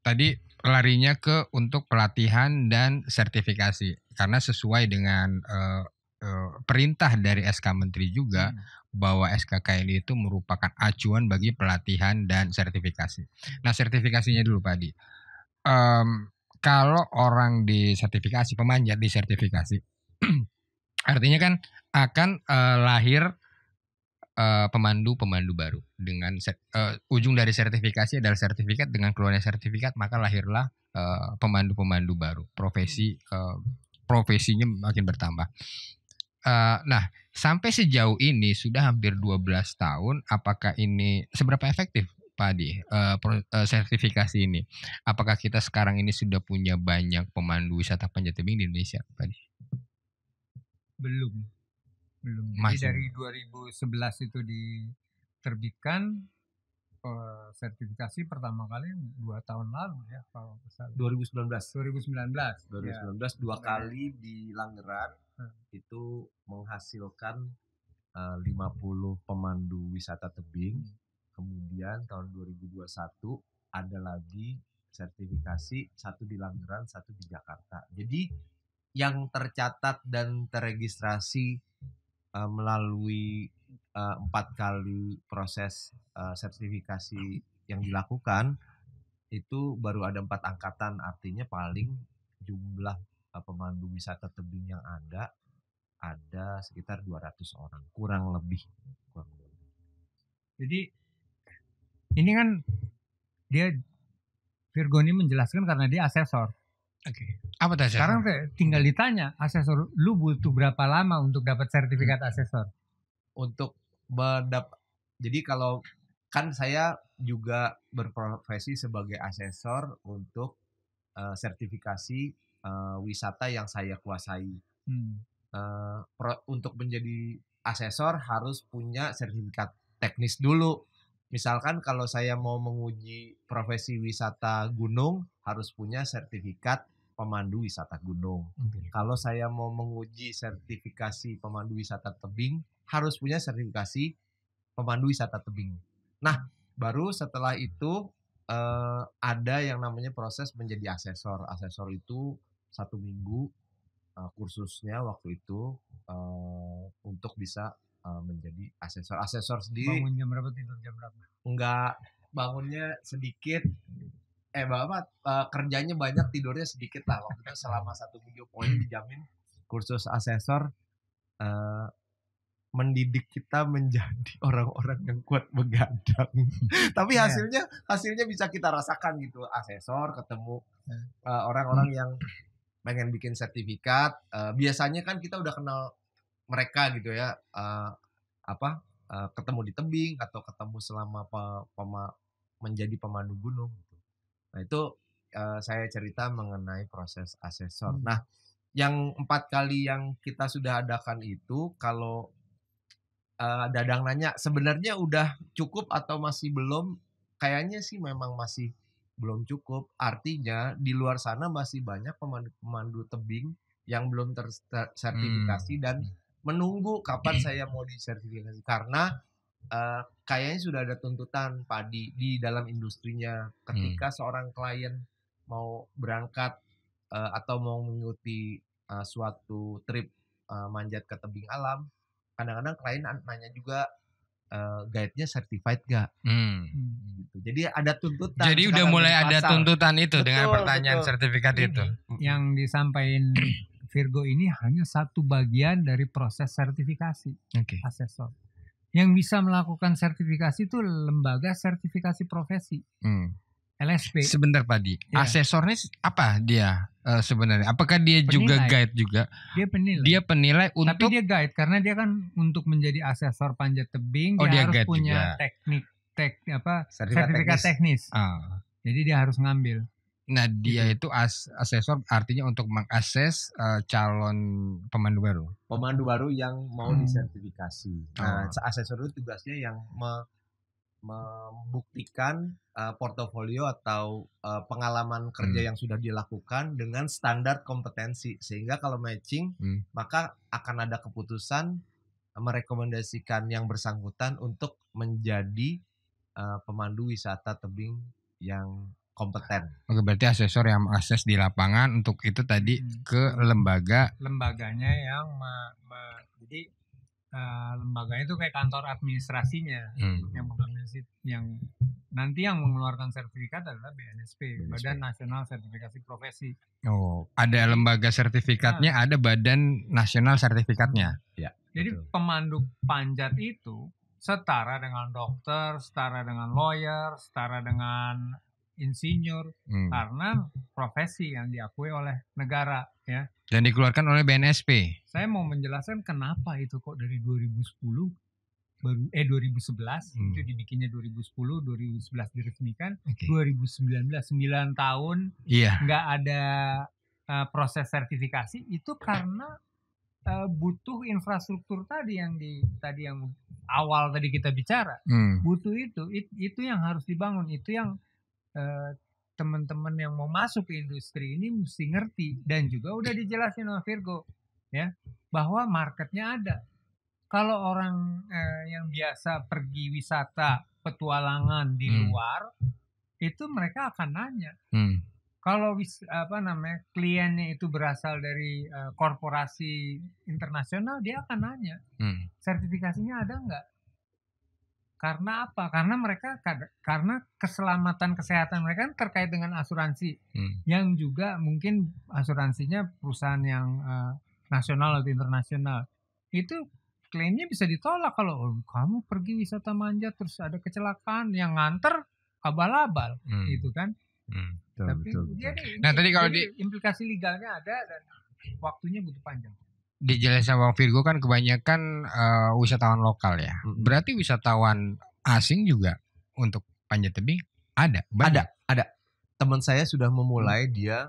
Tadi larinya ke untuk pelatihan dan sertifikasi karena sesuai dengan uh, uh, perintah dari SK Menteri juga hmm. bahwa SKKN itu merupakan acuan bagi pelatihan dan sertifikasi. Nah, sertifikasinya dulu Pak Di. Um, kalau orang disertifikasi pemanjat disertifikasi artinya kan akan uh, lahir pemandu-pemandu eh, uh, baru dengan uh, ujung dari sertifikasi adalah sertifikat dengan keluarnya sertifikat maka lahirlah eh, pemandu-pemandu uh, baru profesi uh, profesinya makin bertambah uh, nah sampai sejauh ini sudah hampir 12 tahun apakah ini seberapa efektif padi uh, uh, sertifikasi ini apakah kita sekarang ini sudah punya banyak pemandu wisata panjat tebing di Indonesia padi belum belum jadi Masih. dari 2011 ya. itu diterbitkan eh, sertifikasi pertama kali dua tahun lalu ya kalau misalnya. 2019 2019 2019 ya. dua kali di Langgeran hmm. itu menghasilkan eh, uh, 50 pemandu wisata tebing hmm. kemudian tahun 2021 ada lagi sertifikasi satu di Langgeran satu di Jakarta jadi yang tercatat dan terregistrasi uh, melalui eh, empat kali proses uh, sertifikasi yang dilakukan itu baru ada empat angkatan artinya paling jumlah uh, pemandu wisata tebing yang ada ada sekitar 200 orang kurang lebih kurang lebih jadi ini kan dia Virgo menjelaskan karena dia asesor Oke. Okay. Apa tuh Sekarang tinggal ditanya asesor, lu butuh berapa lama untuk dapat sertifikat hmm. asesor? Untuk berdap jadi kalau kan saya juga berprofesi sebagai asesor untuk uh, sertifikasi uh, wisata yang saya kuasai. Hmm. Uh, pro, untuk menjadi asesor harus punya sertifikat teknis dulu. Misalkan kalau saya mau menguji profesi wisata gunung harus punya sertifikat pemandu wisata gunung. Okay. Kalau saya mau menguji sertifikasi pemandu wisata tebing, harus punya sertifikasi pemandu wisata tebing. Nah, baru setelah itu uh, ada yang namanya proses menjadi asesor. Asesor itu satu minggu uh, kursusnya waktu itu uh, untuk bisa uh, menjadi asesor. Asesor sendiri. Bangun jam berapa tidur jam berapa? Enggak, bangunnya sedikit eh bapak uh, eh, kerjanya banyak tidurnya sedikit lah waktu itu selama satu minggu poin dijamin kursus asesor uh, mendidik kita menjadi orang-orang yang kuat begadang. Tapi iya. hasilnya hasilnya bisa kita rasakan gitu. Asesor ketemu iya. eh, orang-orang uh, yang pengen bikin sertifikat. Uh, biasanya kan kita udah kenal mereka gitu ya. Uh, apa? Uh, ketemu di tebing atau ketemu selama pe pema menjadi pemandu gunung. Nah itu uh, saya cerita mengenai proses asesor. Hmm. Nah yang empat kali yang kita sudah adakan itu kalau uh, Dadang nanya sebenarnya udah cukup atau masih belum? Kayaknya sih memang masih belum cukup. Artinya di luar sana masih banyak pemandu-pemandu tebing yang belum tersertifikasi hmm. dan hmm. menunggu kapan saya mau disertifikasi karena uh, kayaknya sudah ada tuntutan padi di dalam industrinya hmm. ketika hmm. seorang klien mau berangkat uh, atau mau mengikuti uh, suatu trip uh, manjat ke tebing alam kadang-kadang klien nanya juga uh, guide-nya certified gak? Hmm. hmm. Gitu. Jadi ada tuntutan. Jadi udah mulai ada tuntutan itu betul, dengan pertanyaan betul. sertifikat Ini, itu. Yang disampaikan Virgo ini hanya satu bagian dari proses sertifikasi okay. asesor yang bisa melakukan sertifikasi itu lembaga sertifikasi profesi. Hmm. LSP. Sebentar Pak Di. Ya. Asesornya apa dia uh, sebenarnya? Apakah dia penilai. juga guide juga? Dia penilai. Dia penilai untuk Tapi dia guide karena dia kan untuk menjadi asesor panjat tebing oh, dia, dia harus punya juga. teknik tek apa sertifikat, teknis. teknis. Ah. Jadi dia harus ngambil. Nah dia gitu. itu as asesor artinya untuk mengakses uh, calon pemandu baru. Pemandu baru yang mau hmm. disertifikasi. Nah oh. asesor itu tugasnya yang me membuktikan uh, portofolio atau uh, pengalaman kerja hmm. yang sudah dilakukan dengan standar kompetensi sehingga kalau matching hmm. maka akan ada keputusan merekomendasikan yang bersangkutan untuk menjadi uh, pemandu wisata tebing yang kompeten. Oke, berarti asesor yang akses di lapangan untuk itu tadi hmm. ke lembaga lembaganya yang ma ma jadi uh, lembaganya itu kayak kantor administrasinya hmm. yang yang nanti yang mengeluarkan sertifikat adalah BNSP, BNSP. Badan Nasional Sertifikasi Profesi. Oh, ada lembaga sertifikatnya, nah. ada Badan Nasional Sertifikatnya. Ya. Jadi betul. pemandu panjat itu setara dengan dokter, setara dengan lawyer, setara dengan insinyur hmm. karena profesi yang diakui oleh negara ya dan dikeluarkan oleh BNSP. Saya mau menjelaskan kenapa itu kok dari 2010 baru eh 2011 hmm. itu dibikinnya 2010 2011 diresmikan okay. 2019 9 tahun nggak iya. nggak ada uh, proses sertifikasi itu karena uh, butuh infrastruktur tadi yang di tadi yang awal tadi kita bicara hmm. butuh itu it, itu yang harus dibangun itu yang Eh, teman-teman yang mau masuk ke industri ini mesti ngerti dan juga udah dijelasin oleh Virgo ya bahwa marketnya ada kalau orang eh, yang biasa pergi wisata petualangan di hmm. luar itu mereka akan nanya hmm. kalau wis apa namanya kliennya itu berasal dari uh, korporasi internasional dia akan nanya hmm. sertifikasinya ada nggak karena apa? Karena mereka karena keselamatan kesehatan mereka kan terkait dengan asuransi hmm. yang juga mungkin asuransinya perusahaan yang uh, nasional atau internasional itu klaimnya bisa ditolak kalau oh, kamu pergi wisata manja terus ada kecelakaan yang nganter abal-abal hmm. gitu kan. Hmm, betul, Tapi betul, betul. nah tadi kalau di implikasi legalnya ada dan waktunya butuh panjang di jelasnya Bang Virgo kan kebanyakan uh, wisatawan lokal ya. Hmm. Berarti wisatawan asing juga untuk Panjat Tebing ada. Banyak. Ada, ada. Teman saya sudah hmm. memulai hmm. dia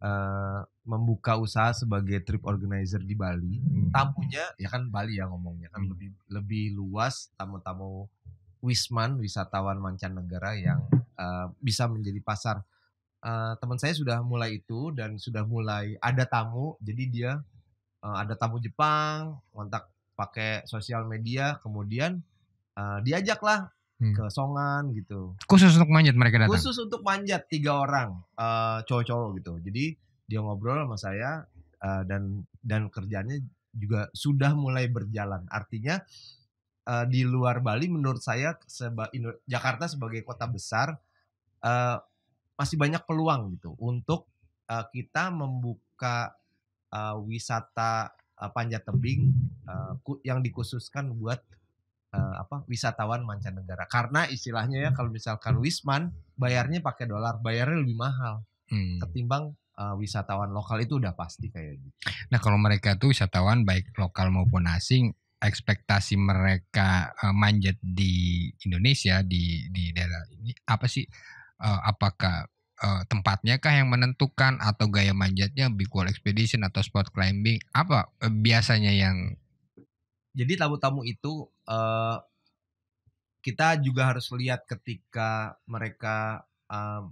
uh, membuka usaha sebagai trip organizer di Bali. Hmm. Tamunya ya kan Bali ya ngomongnya kan hmm. lebih lebih luas tamu-tamu wisman wisatawan mancanegara yang uh, bisa menjadi pasar. Uh, teman saya sudah mulai itu dan sudah mulai ada tamu jadi dia Eh, ada tamu Jepang kontak pakai sosial media kemudian uh, diajaklah hmm. ke Songan gitu khusus untuk manjat mereka datang khusus untuk manjat tiga orang uh, cowok-cowok gitu jadi dia ngobrol sama saya uh, dan dan kerjanya juga sudah mulai berjalan artinya uh, di luar Bali menurut saya seba, Indo, Jakarta sebagai kota besar uh, masih banyak peluang gitu untuk uh, kita membuka uh, wisata uh, panjat tebing uh, yang dikhususkan buat uh, apa wisatawan mancanegara karena istilahnya ya kalau misalkan Wisman bayarnya pakai dolar bayarnya lebih mahal hmm. ketimbang uh, wisatawan lokal itu udah pasti kayak gitu. Nah kalau mereka tuh wisatawan baik lokal maupun asing ekspektasi mereka uh, manjat di Indonesia di di daerah ini apa sih uh, apakah uh, tempatnya kah yang menentukan atau gaya manjatnya big wall expedition atau sport climbing apa uh, biasanya yang jadi tamu-tamu itu uh, kita juga harus lihat ketika mereka uh,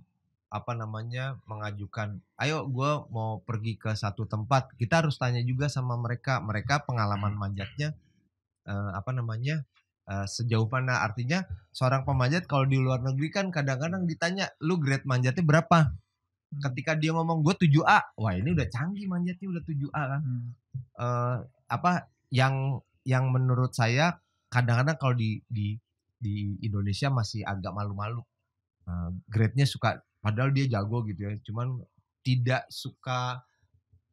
apa namanya mengajukan ayo gue mau pergi ke satu tempat kita harus tanya juga sama mereka mereka pengalaman hmm. manjatnya uh, apa namanya Eh, sejauh mana artinya seorang pemanjat kalau di luar negeri kan kadang-kadang ditanya lu grade manjatnya berapa hmm. ketika dia ngomong gue 7A wah ini udah canggih manjatnya udah 7A kan hmm. uh, apa yang yang menurut saya kadang-kadang kalau di di di Indonesia masih agak malu-malu uh, grade-nya suka padahal dia jago gitu ya cuman tidak suka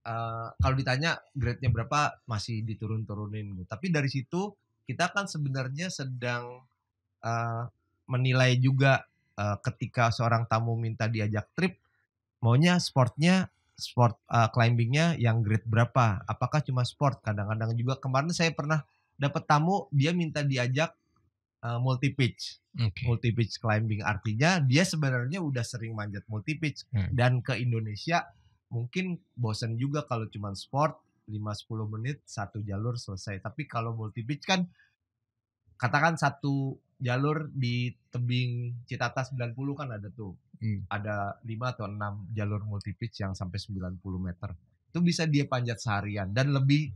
uh, kalau ditanya grade-nya berapa masih diturun-turunin gitu tapi dari situ kita kan sebenarnya sedang uh, menilai juga uh, ketika seorang tamu minta diajak trip maunya sportnya sport uh, climbingnya yang grade berapa apakah cuma sport kadang-kadang juga kemarin saya pernah dapat tamu dia minta diajak uh, multi pitch okay. multi pitch climbing artinya dia sebenarnya udah sering manjat multi pitch hmm. dan ke Indonesia mungkin bosen juga kalau cuma sport 5-10 menit satu jalur selesai. Tapi kalau multi beach kan katakan satu jalur di tebing Citata 90 kan ada tuh. Hmm. Ada 5 atau 6 jalur multi pitch yang sampai 90 meter. Itu bisa dia panjat seharian dan lebih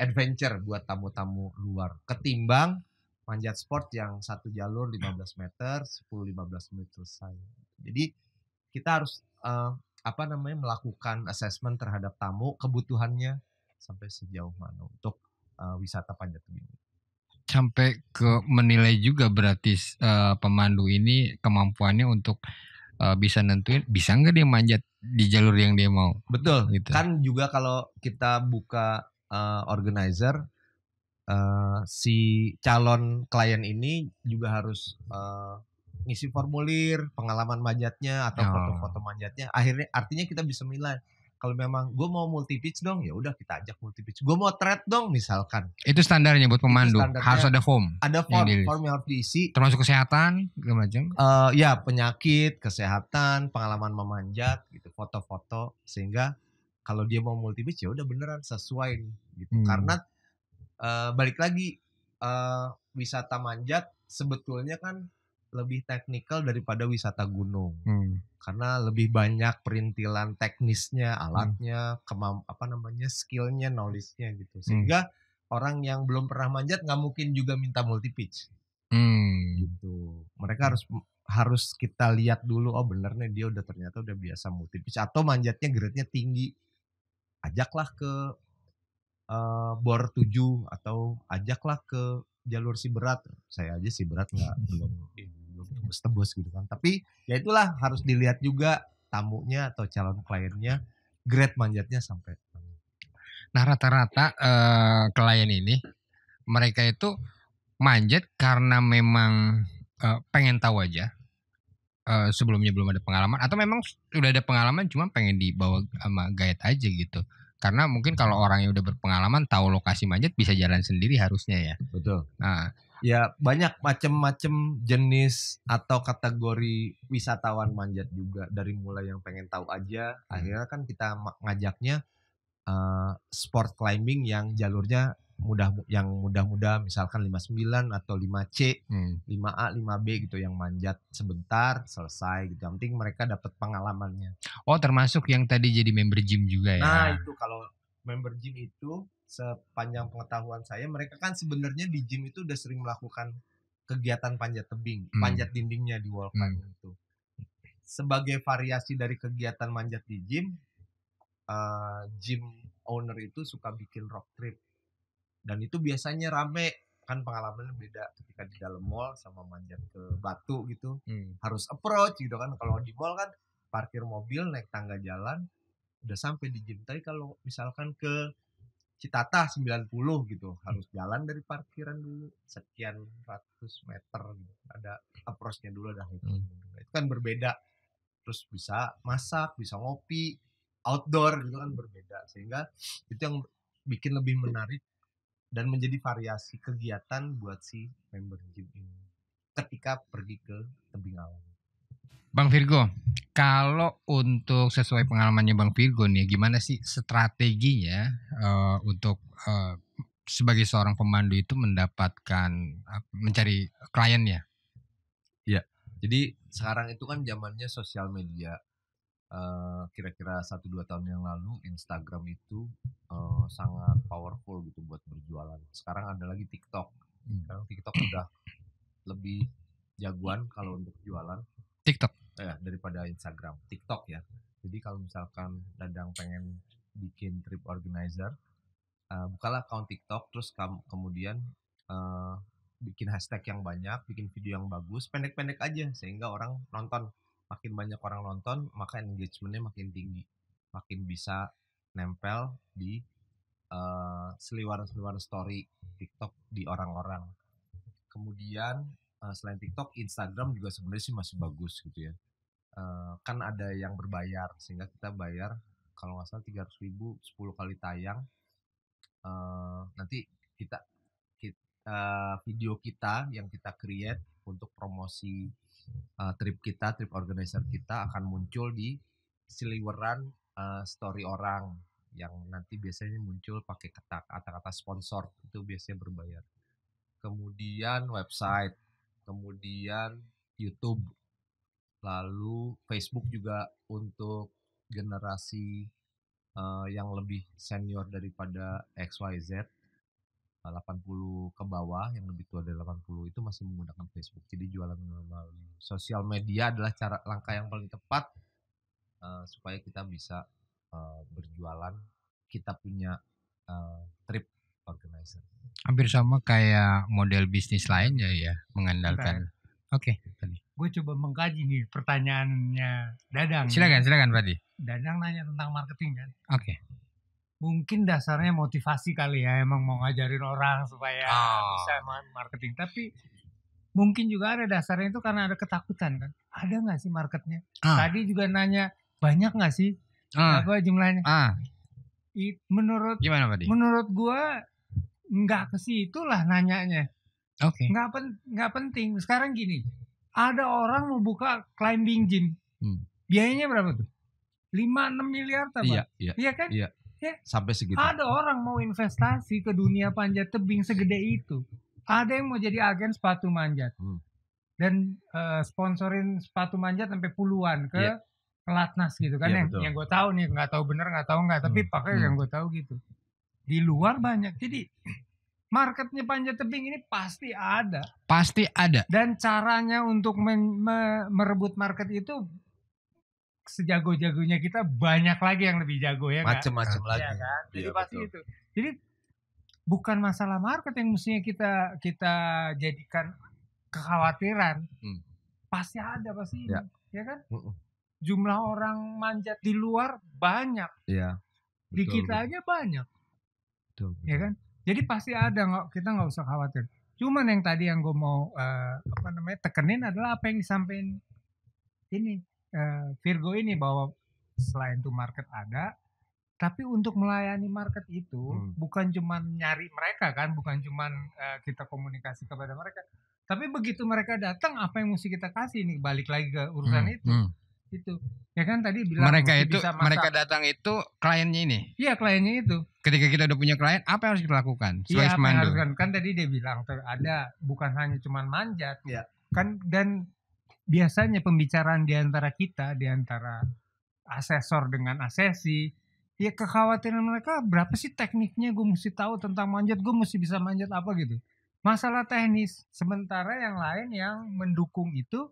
adventure buat tamu-tamu luar ketimbang panjat sport yang satu jalur 15 meter 10 15 menit selesai. Jadi kita harus uh, apa namanya melakukan assessment terhadap tamu kebutuhannya sampai sejauh mana untuk uh, wisata panjat tebing sampai ke menilai juga berarti uh, pemandu ini kemampuannya untuk uh, bisa nentuin bisa nggak dia manjat di jalur yang dia mau betul gitu. kan juga kalau kita buka uh, organizer uh, si calon klien ini juga harus uh, ngisi formulir pengalaman manjatnya atau oh. foto-foto oh. manjatnya akhirnya artinya kita bisa menilai kalau memang gue mau multi pitch dong ya udah kita ajak multi pitch gue mau thread dong misalkan itu standarnya buat pemandu standarnya, harus ada form ada form yang form yang harus diisi termasuk kesehatan segala macam uh, ya penyakit kesehatan pengalaman memanjat gitu foto-foto sehingga kalau dia mau multi pitch ya udah beneran sesuai gitu hmm. karena uh, balik lagi uh, wisata manjat sebetulnya kan lebih teknikal daripada wisata gunung hmm. karena lebih banyak perintilan teknisnya hmm. alatnya hmm. kemam apa namanya skillnya knowledge-nya gitu hmm. sehingga hmm. orang yang belum pernah manjat nggak mungkin juga minta multi pitch hmm. gitu mereka hmm. harus harus kita lihat dulu oh bener nih dia udah ternyata udah biasa multi pitch atau manjatnya grade-nya tinggi ajaklah ke uh, bor 7 atau ajaklah ke jalur si berat saya aja si berat nggak belum Gitu, tembus-tembus gitu kan. Tapi ya itulah harus dilihat juga tamunya atau calon kliennya grade manjatnya sampai. Nah rata-rata uh, klien ini mereka itu manjat karena memang uh, pengen tahu aja. Uh, sebelumnya belum ada pengalaman atau memang sudah ada pengalaman cuma pengen dibawa sama guide aja gitu karena mungkin kalau hmm. orang yang udah berpengalaman tahu lokasi manjat bisa jalan sendiri harusnya ya betul nah ya banyak macam-macam jenis atau kategori wisatawan manjat juga dari mulai yang pengen tahu aja akhirnya hmm. kan kita ngajaknya uh, sport climbing yang jalurnya mudah yang mudah-mudah misalkan 59 atau 5C, hmm. 5A, 5B gitu yang manjat sebentar selesai gitu. Yang penting mereka dapat pengalamannya. Oh, termasuk yang tadi jadi member gym juga ya. Nah, itu kalau member gym itu sepanjang pengetahuan saya mereka kan sebenarnya di gym itu udah sering melakukan kegiatan panjat tebing, hmm. panjat dindingnya di wall hmm. climb hmm. itu. Sebagai variasi dari kegiatan manjat di gym, uh, gym owner itu suka bikin rock trip. Dan itu biasanya rame, kan pengalaman beda ketika di dalam mall sama manjat ke batu gitu. Hmm. Harus approach gitu kan. Kalau di mall kan parkir mobil, naik tangga jalan, udah sampai di gym. Tapi kalau misalkan ke Citata 90 gitu hmm. harus jalan dari parkiran dulu sekian ratus meter gitu. ada approachnya dulu dah itu hmm. itu kan berbeda terus bisa masak bisa ngopi outdoor gitu kan berbeda sehingga itu yang bikin lebih menarik dan menjadi variasi kegiatan buat si member gym ini ketika pergi ke tebing alam Bang Virgo, kalau untuk sesuai pengalamannya Bang Virgo nih, gimana sih strateginya uh, untuk uh, sebagai seorang pemandu itu mendapatkan uh, mencari kliennya? Ya, jadi sekarang itu kan zamannya sosial media. Eh, kira-kira satu dua tahun yang lalu Instagram itu uh, sangat powerful gitu buat berjualan. Sekarang ada lagi TikTok. Hmm. Sekarang TikTok udah lebih jagoan kalau untuk jualan TikTok. Ya, daripada Instagram, TikTok ya. Jadi kalau misalkan Dadang pengen bikin trip organizer, uh, bukalah account TikTok, terus kamu kemudian uh, bikin hashtag yang banyak, bikin video yang bagus, pendek-pendek aja sehingga orang nonton. Makin banyak orang nonton, maka engagementnya makin tinggi, makin bisa nempel di uh, seliwaran-seliwaran story TikTok di orang-orang. Kemudian Eh, selain TikTok, Instagram juga sebenarnya sih masih bagus gitu ya. Eh, kan ada yang berbayar sehingga kita bayar kalau nggak salah 300 ribu 10 kali tayang eh, nanti kita, kita video kita yang kita create untuk promosi trip kita trip organizer kita akan muncul di seliweran story orang yang nanti biasanya muncul pakai kata-kata sponsor itu biasanya berbayar kemudian website kemudian YouTube, lalu Facebook juga untuk generasi uh, yang lebih senior daripada XYZ 80 eh, ke bawah yang lebih tua dari 80 itu masih menggunakan Facebook. Jadi jualan melalui sosial media adalah cara langkah yang paling tepat uh, supaya kita bisa uh, berjualan. Kita punya uh, trip organizer. Hampir sama kayak model bisnis lainnya ya, mengandalkan. Oke, okay. gue coba mengkaji nih pertanyaannya Dadang. Silakan, nih. silakan Fadi. Dadang nanya tentang marketing kan. Oke. Okay. Mungkin dasarnya motivasi kali ya, emang mau ngajarin orang supaya oh. bisa marketing. Tapi mungkin juga ada dasarnya itu karena ada ketakutan kan. Ada nggak sih marketnya? Ah. Tadi juga nanya banyak nggak sih? Ah. Apa jumlahnya? Ah. It, menurut gimana Pak Menurut gue nggak ke situ lah nanyanya. Oke. Okay. Nggak pen, nggak penting. Sekarang gini, ada orang mau buka climbing gym. Hmm. Biayanya berapa tuh? 5 6 miliar tambah. Iya, iya. Iya kan? Iya. Ya. Sampai segitu. Ada orang mau investasi ke dunia panjat tebing segede itu. Ada yang mau jadi agen sepatu manjat. Hmm. Dan uh, sponsorin sepatu manjat sampai puluhan ke yeah. pelatnas gitu kan yeah, iya, ya. yang, yang gue tahu nih nggak tahu bener nggak tahu nggak tapi hmm. pakai hmm. yang gue tahu gitu di luar banyak. Jadi marketnya panjat tebing ini pasti ada. Pasti ada. Dan caranya untuk men, me, merebut market itu sejago-jagonya kita banyak lagi yang lebih jago ya Macem-macem kan? lagi. Ya, kan? Jadi iya, pasti betul. itu. Jadi bukan masalah market yang mestinya kita kita jadikan kekhawatiran. Hmm. Pasti ada pasti. Ya, ya kan? Uh -uh. Jumlah orang manjat di luar banyak. Iya. Di kita aja banyak betul, ya kan jadi pasti ada nggak kita nggak usah khawatir cuman yang tadi yang gue mau uh, apa namanya tekenin adalah apa yang disampaikan ini uh, Virgo ini bahwa selain itu market ada tapi untuk melayani market itu hmm. bukan cuman nyari mereka kan bukan cuman uh, kita komunikasi kepada mereka tapi begitu mereka datang apa yang mesti kita kasih ini balik lagi ke urusan hmm. itu hmm itu ya kan tadi bilang mereka itu mereka datang itu kliennya ini iya kliennya itu ketika kita udah punya klien apa yang harus kita lakukan iya apa kan tadi dia bilang ada bukan hanya cuman manjat ya. kan dan biasanya pembicaraan diantara kita diantara asesor dengan asesi ya kekhawatiran mereka berapa sih tekniknya gue mesti tahu tentang manjat gue mesti bisa manjat apa gitu masalah teknis sementara yang lain yang mendukung itu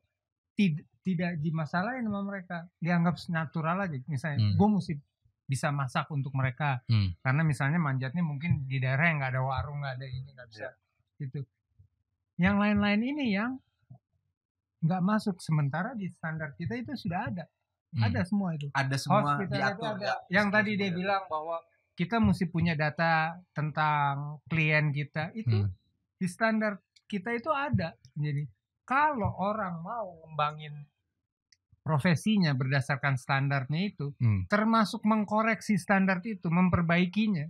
tidak tidak dimasalahin sama mereka dianggap natural aja misalnya hmm. gue mesti bisa masak untuk mereka hmm. karena misalnya manjatnya mungkin di daerah yang nggak ada warung nggak ada ini nggak bisa yeah. gitu yang lain-lain ini yang nggak masuk sementara di standar kita itu sudah ada hmm. ada semua itu ada semua kita diatur ada. Ya, yang tadi dia bilang bahwa kita mesti punya data tentang klien kita itu hmm. di standar kita itu ada jadi kalau orang mau ngembangin profesinya berdasarkan standarnya itu, hmm. termasuk mengkoreksi standar itu, memperbaikinya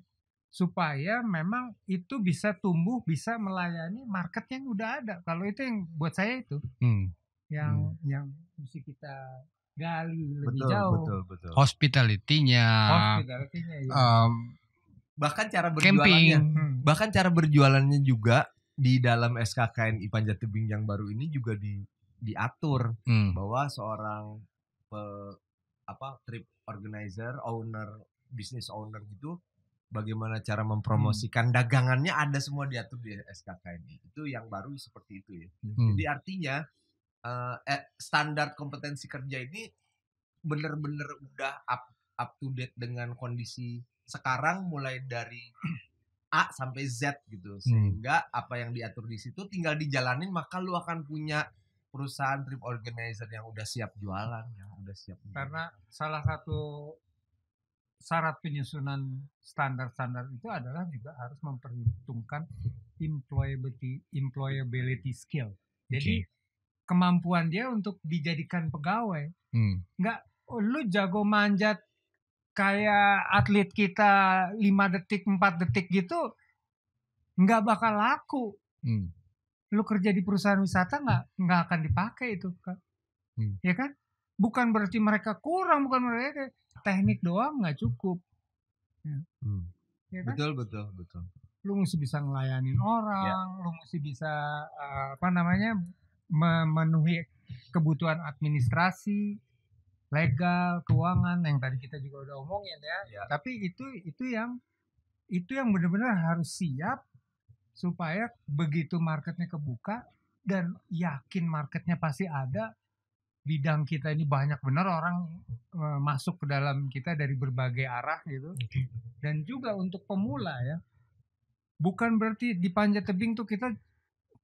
supaya memang itu bisa tumbuh, bisa melayani market yang udah ada. Kalau itu yang buat saya itu, hmm. yang hmm. yang mesti kita gali betul, lebih jauh. Betul, betul. Hospitality-nya, hospitality ya. um, iya. bahkan cara berjualannya, hmm. bahkan cara berjualannya juga di dalam SKKN Ipan Tebing yang baru ini juga di diatur hmm. bahwa seorang pe, apa trip organizer, owner, bisnis owner gitu bagaimana cara hmm. mempromosikan hmm. dagangannya ada semua diatur di SKK ini. Itu yang baru seperti itu ya. Hmm. Jadi artinya uh, standar kompetensi kerja ini benar-benar udah up up to date dengan kondisi sekarang mulai dari A sampai Z gitu. Hmm. Sehingga hmm. apa yang diatur di situ tinggal dijalanin maka lu akan punya perusahaan trip organizer yang udah siap jualan, yang udah siap. Jualan. Karena salah satu syarat penyusunan standar-standar itu adalah juga harus memperhitungkan employability employability skill. Jadi okay. kemampuan dia untuk dijadikan pegawai. Hmm. Enggak oh, lu jago manjat kayak atlet kita lima detik, empat detik gitu nggak bakal laku. Hmm lu kerja di perusahaan wisata nggak nggak akan dipakai itu kan hmm. ya kan bukan berarti mereka kurang bukan mereka teknik doang nggak cukup ya. Hmm. Ya kan? betul betul betul lu mesti bisa ngelayanin hmm. orang ya. lu mesti bisa eh, apa namanya memenuhi kebutuhan administrasi legal keuangan yang tadi kita juga udah omongin ya, ya. tapi itu itu yang itu yang benar-benar harus siap supaya begitu marketnya kebuka dan yakin marketnya pasti ada bidang kita ini banyak benar orang eh, masuk ke dalam kita dari berbagai arah gitu dan juga untuk pemula ya bukan berarti di panjat tebing tuh kita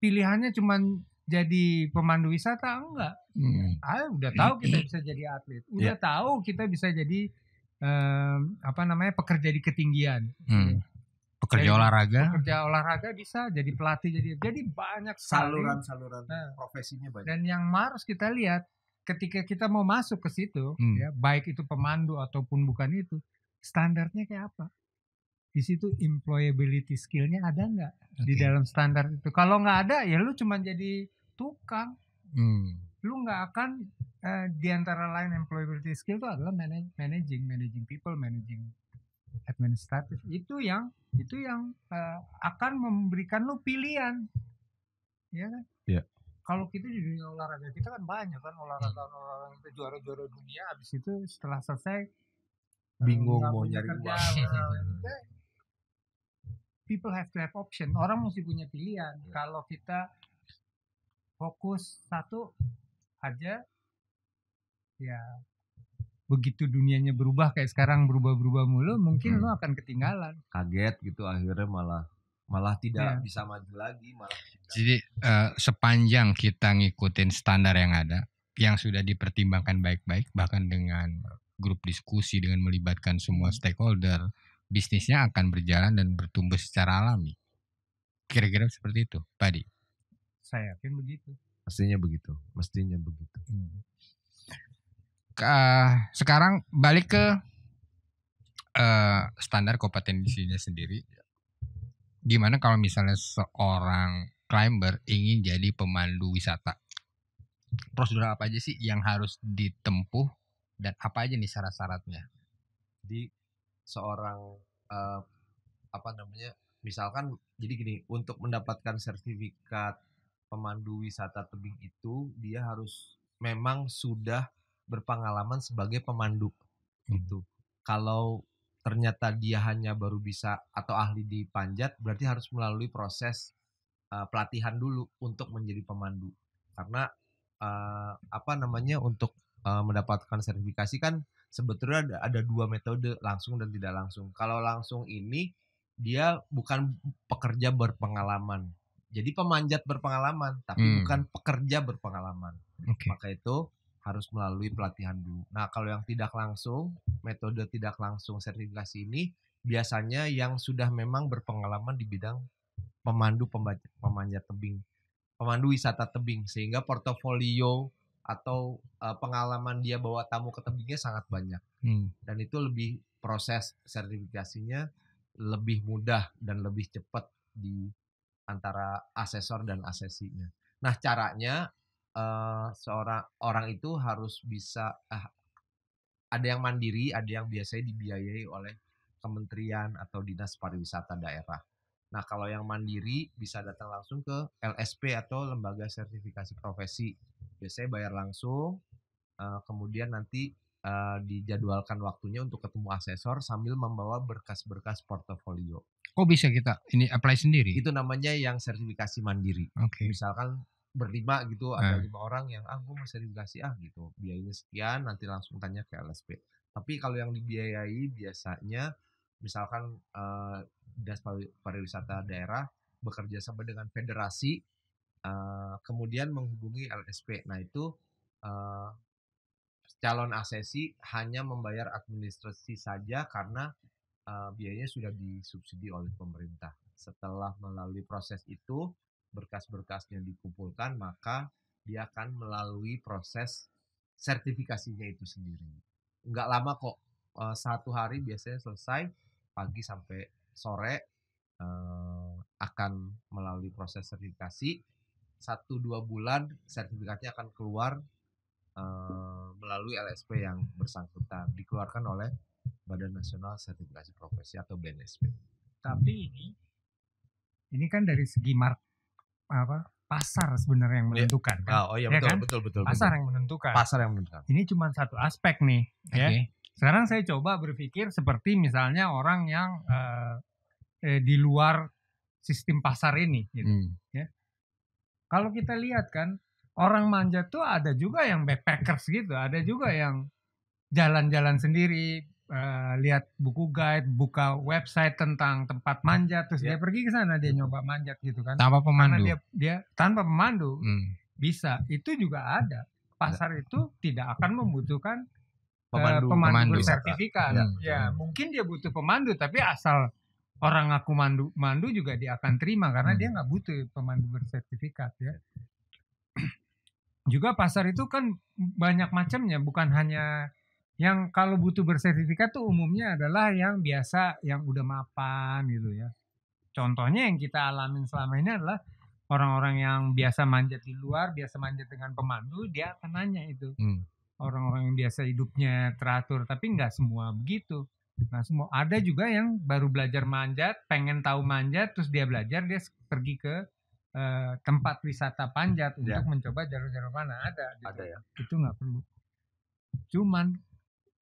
pilihannya cuma jadi pemandu wisata enggak hmm. ah udah tahu kita bisa jadi atlet udah yeah. tahu kita bisa jadi um, apa namanya pekerja di ketinggian hmm pekerja jadi, olahraga pekerja olahraga bisa jadi pelatih jadi jadi banyak saluran-saluran nah, profesinya banyak dan yang harus kita lihat ketika kita mau masuk ke situ hmm. ya baik itu pemandu ataupun bukan itu standarnya kayak apa di situ employability skillnya ada nggak okay. di dalam standar itu kalau nggak ada ya lu cuma jadi tukang hmm. lu nggak akan eh, di antara lain employability skill itu adalah manage, managing managing people managing administratif itu yang itu yang uh, akan memberikan lu pilihan ya kan yeah. kalau kita di dunia olahraga kita kan banyak kan olahraga olahraga kita juara juara dunia abis itu setelah selesai eh, bingung mau nyari uang eh, ya people have to have option orang mesti punya pilihan yeah. kalau kita fokus satu aja ya begitu dunianya berubah kayak sekarang berubah-berubah mulu hmm. mungkin hmm. lo akan ketinggalan kaget gitu akhirnya malah malah tidak yeah. bisa maju lagi malah jadi uh, sepanjang kita ngikutin standar yang ada yang sudah dipertimbangkan baik-baik bahkan dengan grup diskusi dengan melibatkan semua hmm. stakeholder bisnisnya akan berjalan dan bertumbuh secara alami kira-kira seperti itu tadi saya yakin begitu mestinya begitu mestinya begitu hmm uh, sekarang balik ke uh, standar kompetensinya sendiri. Gimana kalau misalnya seorang climber ingin jadi pemandu wisata? Prosedur apa aja sih yang harus ditempuh dan apa aja nih syarat-syaratnya? Jadi seorang uh, apa namanya? Misalkan jadi gini, untuk mendapatkan sertifikat pemandu wisata tebing itu dia harus memang sudah berpengalaman sebagai pemandu hmm. gitu. Kalau ternyata dia hanya baru bisa atau ahli di panjat, berarti harus melalui proses uh, pelatihan dulu untuk menjadi pemandu. Karena uh, apa namanya untuk uh, mendapatkan sertifikasi kan sebetulnya ada, ada dua metode langsung dan tidak langsung. Kalau langsung ini dia bukan pekerja berpengalaman. Jadi pemanjat berpengalaman, tapi hmm. bukan pekerja berpengalaman. Okay. Maka itu harus melalui pelatihan dulu. Nah, kalau yang tidak langsung, metode tidak langsung sertifikasi ini biasanya yang sudah memang berpengalaman di bidang pemandu pemanjat tebing, pemandu wisata tebing, sehingga portofolio atau eh, pengalaman dia bawa tamu ke tebingnya sangat banyak. Hmm. Dan itu lebih proses sertifikasinya lebih mudah dan lebih cepat di antara asesor dan asesinya. Nah, caranya uh, eh, seorang orang itu harus bisa uh, ada yang mandiri, ada yang biasanya dibiayai oleh kementerian atau dinas pariwisata daerah. Nah, kalau yang mandiri bisa datang langsung ke LSP atau lembaga sertifikasi profesi. Biasanya bayar langsung, uh, kemudian nanti uh, dijadwalkan waktunya untuk ketemu asesor sambil membawa berkas-berkas portofolio. Kok bisa kita ini apply sendiri? Itu namanya yang sertifikasi mandiri. Oke. Okay. Misalkan berlima gitu hmm. ada nah. lima orang yang ah gue mau dikasih ah gitu biayanya sekian nanti langsung tanya ke LSP tapi kalau yang dibiayai biasanya misalkan uh, eh, das pariwisata daerah bekerja sama dengan federasi uh, kemudian menghubungi LSP nah itu uh, calon asesi hanya membayar administrasi saja karena uh, biayanya sudah disubsidi oleh pemerintah setelah melalui proses itu berkas-berkasnya dikumpulkan, maka dia akan melalui proses sertifikasinya itu sendiri. Nggak lama kok, eh, satu hari biasanya selesai pagi sampai sore eh, akan melalui proses sertifikasi. Satu dua bulan sertifikatnya akan keluar eh, melalui LSP yang bersangkutan, dikeluarkan oleh Badan Nasional Sertifikasi Profesi atau BNSP. Tapi ini ini kan dari segi market apa pasar sebenarnya yang iya. menentukan kan? oh, oh iya ya betul, kan? betul betul pasar betul. yang menentukan pasar yang menentukan ini cuma satu aspek nih okay. ya sekarang saya coba berpikir seperti misalnya orang yang uh, eh, di luar sistem pasar ini gitu hmm. ya kalau kita lihat kan orang manja tuh ada juga yang backpackers gitu ada juga yang jalan-jalan sendiri Eh, lihat buku guide, buka website tentang tempat manjat, terus yeah. dia pergi ke sana dia nyoba manjat gitu kan. Tanpa pemandu. dia dia tanpa pemandu hmm. bisa. Itu juga ada. Pasar ada. itu tidak akan membutuhkan pemandu, uh, pemandu, pemandu sertifikat. Hmm, ya. ya, mungkin dia butuh pemandu tapi asal orang aku mandu mandu juga dia akan terima karena hmm. dia nggak butuh pemandu bersertifikat ya. Juga pasar itu kan banyak macamnya, bukan hanya yang kalau butuh bersertifikat tuh umumnya adalah yang biasa yang udah mapan gitu ya. Contohnya yang kita alamin selama ini adalah orang-orang yang biasa manjat di luar, biasa manjat dengan pemandu, dia akan nanya itu. orang hmm. Orang-orang yang biasa hidupnya teratur, tapi nggak semua begitu. Nah, semua ada juga yang baru belajar manjat, pengen tahu manjat, terus dia belajar, dia pergi ke eh, tempat wisata panjat ya. untuk mencoba jalur-jalur mana ada. Gitu. Ada ya. Itu nggak perlu. Cuman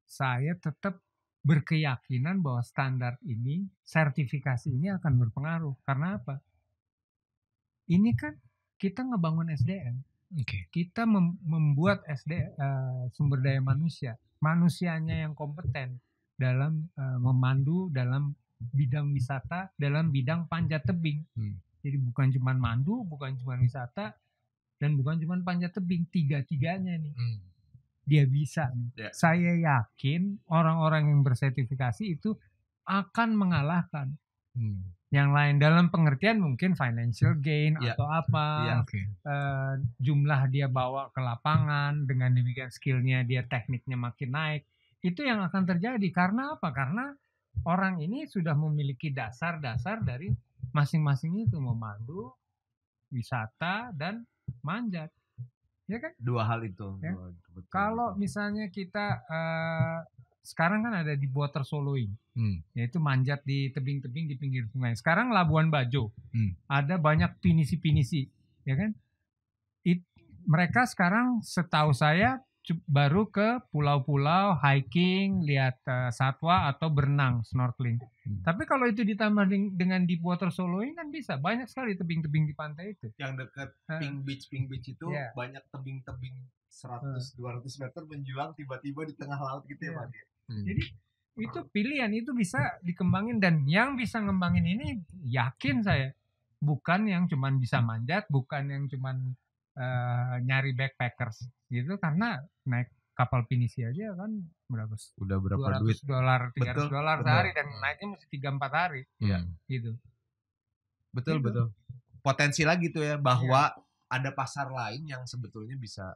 saya tetap berkeyakinan bahwa standar ini, sertifikasi ini akan berpengaruh. Karena apa? Ini kan kita ngebangun SDM. Okay. Kita mem membuat SD uh, eh, sumber daya manusia, manusianya yang kompeten dalam uh, memandu dalam bidang wisata, dalam bidang panjat tebing. Hmm. Jadi bukan cuma mandu, bukan cuma wisata, dan bukan cuma panjat tebing. Tiga-tiganya nih. Hmm dia bisa. Yeah. Saya yakin orang-orang yang bersertifikasi itu akan mengalahkan hmm. yang lain dalam pengertian mungkin financial gain yeah. atau apa, yeah, okay. uh, eh, jumlah dia bawa ke lapangan dengan demikian skillnya dia tekniknya makin naik. Itu yang akan terjadi karena apa? Karena orang ini sudah memiliki dasar-dasar dari masing-masing itu memandu, wisata dan manjat ya kan dua hal itu ya? kalau misalnya kita uh, sekarang kan ada di water soloing hmm. yaitu manjat di tebing-tebing di pinggir sungai sekarang Labuan Bajo hmm. ada banyak pinisi-pinisi ya kan It, mereka sekarang setahu saya baru ke pulau-pulau hiking, lihat uh, satwa atau berenang snorkeling. Hmm. Tapi kalau itu ditambah dengan deep water soloing kan bisa banyak sekali tebing-tebing di pantai itu. Yang dekat uh, pink beach, pink beach itu yeah. banyak tebing-tebing 100 uh. 200 meter menjulang tiba-tiba di tengah laut gitu yeah. ya, iya. Pak. Ya? Hmm. Jadi itu pilihan itu bisa dikembangin dan yang bisa ngembangin ini yakin saya bukan yang cuman bisa hmm. manjat, bukan yang cuman uh, nyari backpackers gitu karena naik kapal pinisi aja kan berapa udah berapa 200 duit dolar tiga 300 dolar sehari dan naiknya mesti tiga empat hari ya hmm. gitu betul gitu. betul potensi lagi tuh ya bahwa ya. ada pasar lain yang sebetulnya bisa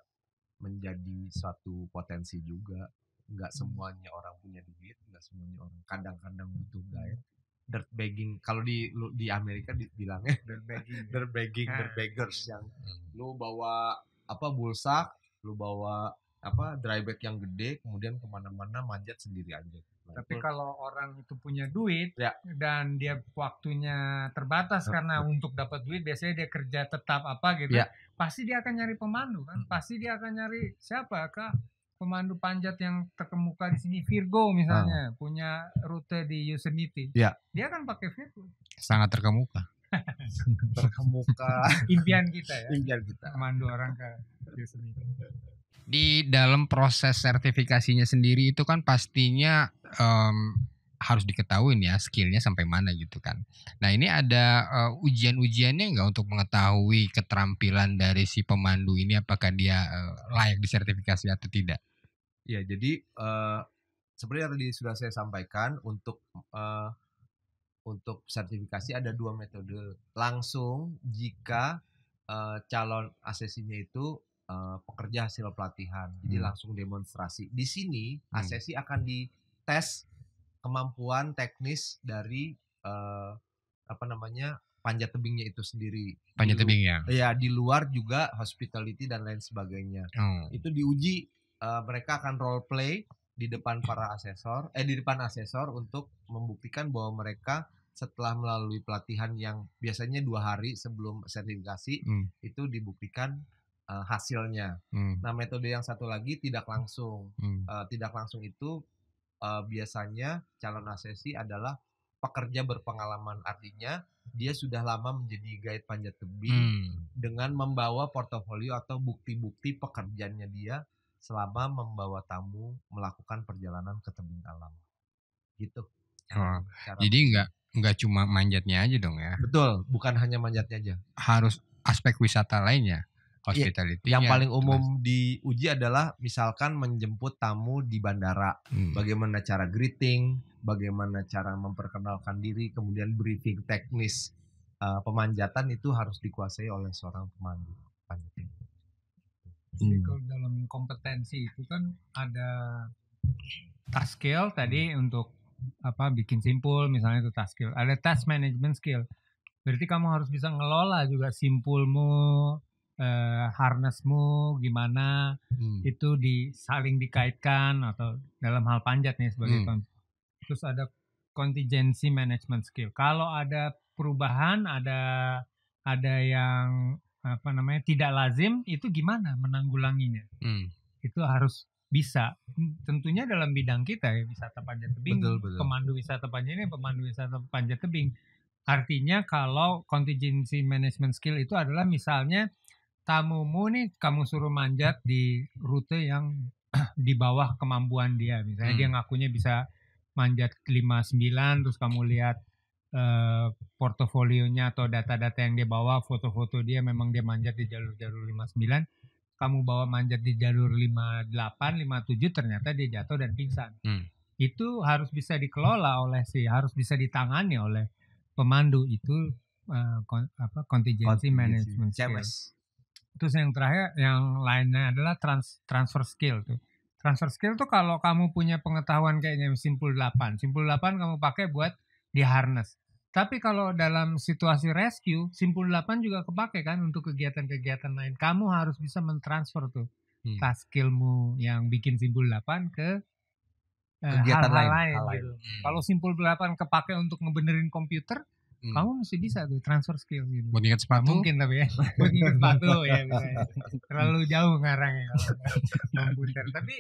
menjadi satu potensi juga nggak hmm. semuanya orang punya duit nggak semuanya orang kandang-kandang butuh guys hmm dirt bagging kalau di di Amerika dibilangnya ya? dirt bagging dirt bagging dirt baggers yang hmm. lu bawa apa bulsa lu bawa apa dry bag yang gede kemudian kemana-mana manjat sendiri aja tapi kalau orang itu punya duit ya. dan dia waktunya terbatas karena untuk dapat duit biasanya dia kerja tetap apa gitu ya. pasti dia akan nyari pemandu kan hmm. pasti dia akan nyari siapa kah pemandu panjat yang terkemuka di sini Virgo misalnya hmm. punya rute di Yosemite. Ya. Dia kan pakai Virgo. Sangat terkemuka. terkemuka. Impian kita ya. Impian kita. Pemandu orang ke Yosemite. Di dalam proses sertifikasinya sendiri itu kan pastinya um, harus diketahui ya skillnya sampai mana gitu kan. Nah ini ada uh, ujian-ujiannya nggak untuk mengetahui keterampilan dari si pemandu ini apakah dia uh, layak disertifikasi atau tidak? Ya jadi uh, seperti yang tadi sudah saya sampaikan untuk uh, untuk sertifikasi ada dua metode langsung jika uh, calon asesinya itu uh, pekerja hasil pelatihan jadi hmm. langsung demonstrasi di sini hmm. asesi hmm. akan dites kemampuan teknis dari uh, apa namanya panjat tebingnya itu sendiri. Panjat tebing ya. Ya di luar juga hospitality dan lain sebagainya. Hmm. Itu diuji uh, mereka akan role play di depan para asesor, eh di depan asesor untuk membuktikan bahwa mereka setelah melalui pelatihan yang biasanya dua hari sebelum sertifikasi hmm. itu dibuktikan uh, hasilnya. Hmm. Nah metode yang satu lagi tidak langsung, hmm. uh, tidak langsung itu uh, biasanya calon asesi adalah pekerja berpengalaman artinya dia sudah lama menjadi guide panjat tebing hmm. dengan membawa portofolio atau bukti-bukti pekerjaannya dia selama membawa tamu melakukan perjalanan ke tebing alam gitu oh, jadi nggak nggak cuma manjatnya aja dong ya betul bukan hanya manjatnya aja harus aspek wisata lainnya Iya, hospitality. Yang paling umum diuji adalah misalkan menjemput tamu di bandara, hmm. bagaimana cara greeting, bagaimana cara memperkenalkan diri, kemudian briefing teknis uh, pemanjatan itu harus dikuasai oleh seorang pemandu. Jadi hmm. kalau dalam kompetensi itu kan ada task skill tadi hmm. untuk apa bikin simpul misalnya itu task skill. Ada task management skill. Berarti kamu harus bisa ngelola juga simpulmu, uh, harnessmu gimana hmm. itu di saling dikaitkan atau dalam hal panjat nih sebagai hmm. contoh. Terus ada contingency management skill. Kalau ada perubahan, ada ada yang apa namanya tidak lazim, itu gimana menanggulanginya? Hmm. Itu harus bisa. Tentunya dalam bidang kita ya wisata panjat tebing, betul, betul. pemandu wisata panjat ini, pemandu wisata panjat tebing. Artinya kalau contingency management skill itu adalah misalnya tamumu nih kamu suruh manjat di rute yang di bawah kemampuan dia misalnya hmm. dia ngakunya bisa manjat 59 terus kamu lihat uh, portofolionya atau data-data yang dia bawa foto-foto dia memang dia manjat di jalur-jalur 59 kamu bawa manjat di jalur 58 57 ternyata dia jatuh dan pingsan hmm. itu harus bisa dikelola oleh si harus bisa ditangani oleh pemandu itu uh, kon, apa contingency, contingency management skills. Terus yang terakhir, yang lainnya adalah trans, transfer skill tuh. Transfer skill tuh kalau kamu punya pengetahuan kayaknya simpul 8. Simpul 8 kamu pakai buat di harness. Tapi kalau dalam situasi rescue, simpul 8 juga kepake kan untuk kegiatan-kegiatan lain. Kamu harus bisa mentransfer tuh hmm. task skillmu yang bikin simpul 8 ke eh, kegiatan hal -hal lain, lain, hal lain. Gitu. Hmm. Kalau simpul 8 kepake untuk ngebenerin komputer, hmm. kamu masih bisa tuh transfer skill gitu. Buat ingat sepatu? Nah, mungkin tapi ya. Buat ingat sepatu ya. Terlalu jauh ngarang ya. Komputer. tapi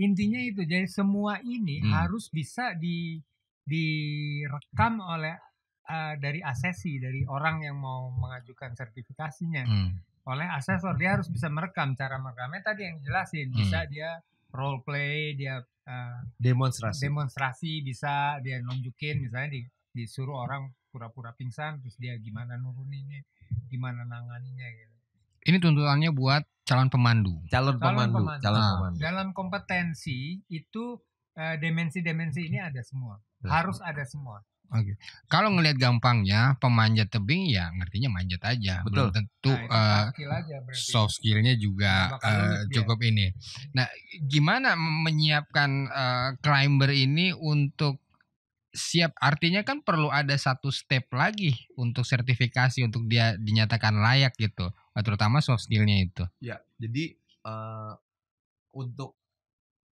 intinya itu. Jadi semua ini hmm. harus bisa di direkam oleh uh, dari asesi dari orang yang mau mengajukan sertifikasinya hmm. oleh asesor dia harus bisa merekam cara merekamnya tadi yang jelasin hmm. bisa dia role play dia uh, demonstrasi demonstrasi bisa dia nunjukin misalnya di, disuruh orang pura-pura pingsan terus dia gimana nuruninnya gimana nanganinya gitu ini tuntutannya buat calon pemandu calon, calon pemandu. pemandu calon nah. pemandu dalam kompetensi itu demensi eh, dimensi-dimensi ini ada semua harus ada semua Oke. Okay. Kalau ngelihat gampangnya pemanjat tebing ya ngertinya manjat aja. Betul. Belum tentu nah, uh, skill aja soft skillnya juga uh, cukup ya. ini. Nah, gimana menyiapkan uh, climber ini untuk Siap, artinya kan perlu ada satu step lagi untuk sertifikasi untuk dia dinyatakan layak gitu, terutama soft skillnya itu. Ya, jadi uh, untuk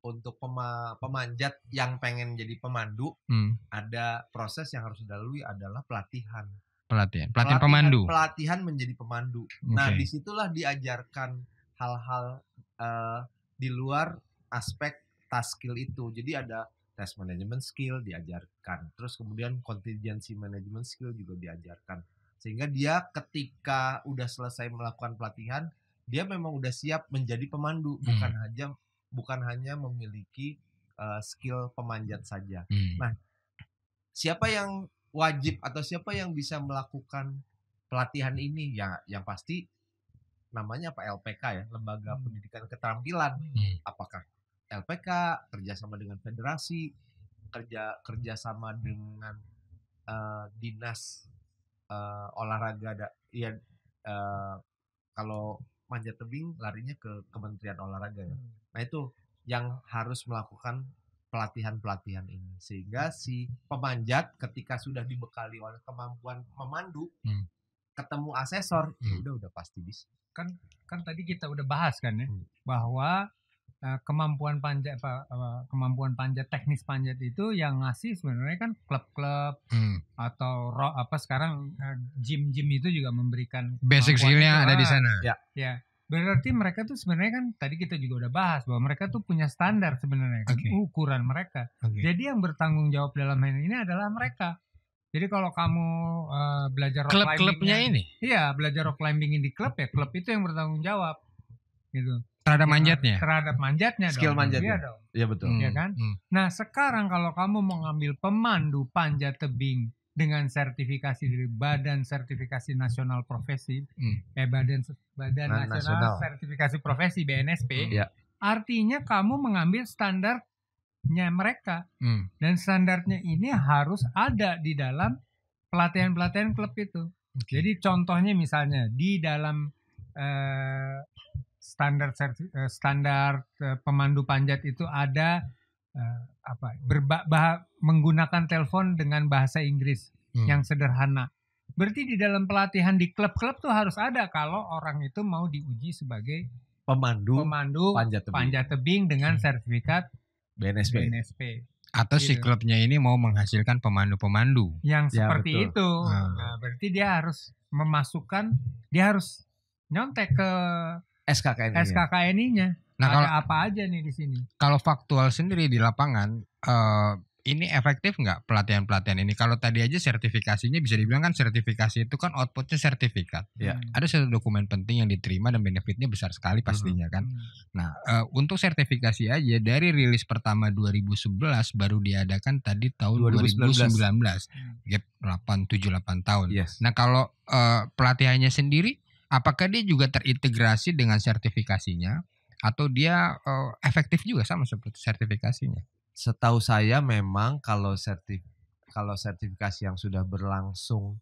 untuk pema, pemanjat yang pengen jadi pemandu, hmm. ada proses yang harus dilalui adalah pelatihan. Pelatihan, pelatihan, pemandu. Pelatihan menjadi pemandu. Okay. Nah, disitulah diajarkan hal-hal uh, di luar aspek task skill itu. Jadi ada tes manajemen skill diajarkan terus kemudian contingency management skill juga diajarkan sehingga dia ketika udah selesai melakukan pelatihan dia memang udah siap menjadi pemandu hmm. bukan hanya bukan hanya memiliki uh, skill pemanjat saja hmm. nah siapa yang wajib atau siapa yang bisa melakukan pelatihan ini ya yang pasti namanya apa LPK ya lembaga hmm. pendidikan keterampilan hmm. apakah LPK, kerjasama dengan federasi, kerja kerjasama dengan uh, dinas uh, olahraga da, ya uh, kalau manjat tebing larinya ke Kementerian Olahraga ya. Hmm. Nah itu yang harus melakukan pelatihan-pelatihan ini sehingga si pemanjat ketika sudah dibekali oleh kemampuan memandu hmm. ketemu asesor ya hmm. ya udah udah pasti bisa kan kan tadi kita udah bahas kan ya hmm. bahwa Nah, kemampuan panjat kemampuan panjat teknis panjat itu yang ngasih sebenarnya kan klub-klub hmm. atau rock apa sekarang eh, gym-gym itu juga memberikan basic skillnya ada di sana ya ya berarti mereka tuh sebenarnya kan tadi kita juga udah bahas bahwa mereka tuh punya standar sebenarnya kan ukuran mereka okay. jadi yang bertanggung jawab dalam hal ini adalah mereka jadi kalau kamu uh, belajar rock klub-klubnya ini iya belajar rock climbing di klub ya klub itu yang bertanggung jawab gitu terhadap hmm. manjatnya terhadap manjatnya skill dong. Iya manjatnya dong ya betul iya hmm. ya kan hmm. nah sekarang kalau kamu mengambil pemandu panjat tebing dengan sertifikasi dari Badan Sertifikasi Nasional Profesi hmm. eh Badan Badan nah, Nasional, Nasional Sertifikasi Profesi BNSP hmm. ya. artinya kamu mengambil standarnya mereka hmm. dan standarnya ini harus ada di dalam pelatihan-pelatihan klub itu okay. jadi contohnya misalnya di dalam eh, standar eh, standar eh, pemandu panjat itu ada eh, apa berba, bah, menggunakan telepon dengan bahasa Inggris hmm. yang sederhana. Berarti di dalam pelatihan di klub-klub tuh harus ada kalau orang itu mau diuji sebagai pemandu pemandu panjat tebing, panjat tebing dengan hmm. sertifikat BNSP. BNSP. Atau si gitu. klubnya ini mau menghasilkan pemandu-pemandu yang ya, seperti betul. itu. Hmm. Nah, berarti dia harus memasukkan, dia harus nyontek ke SKKN SKKNI-nya. Nah, ada kalau apa aja nih di sini? Kalau faktual sendiri di lapangan uh, ini efektif nggak pelatihan-pelatihan ini? Kalau tadi aja sertifikasinya bisa dibilang kan sertifikasi itu kan outputnya sertifikat. Ya. Ada satu dokumen penting yang diterima dan benefitnya besar sekali pastinya hmm. kan. Mm-hmm. Nah uh, untuk sertifikasi aja dari rilis pertama 2011 baru diadakan tadi tahun 2019, 2019. gap 8 7 8 tahun. Yes. Nah kalau uh, pelatihannya sendiri apakah dia juga terintegrasi dengan sertifikasinya atau dia uh, efektif juga sama seperti sertifikasinya? Setahu saya memang kalau sertif kalau sertifikasi yang sudah berlangsung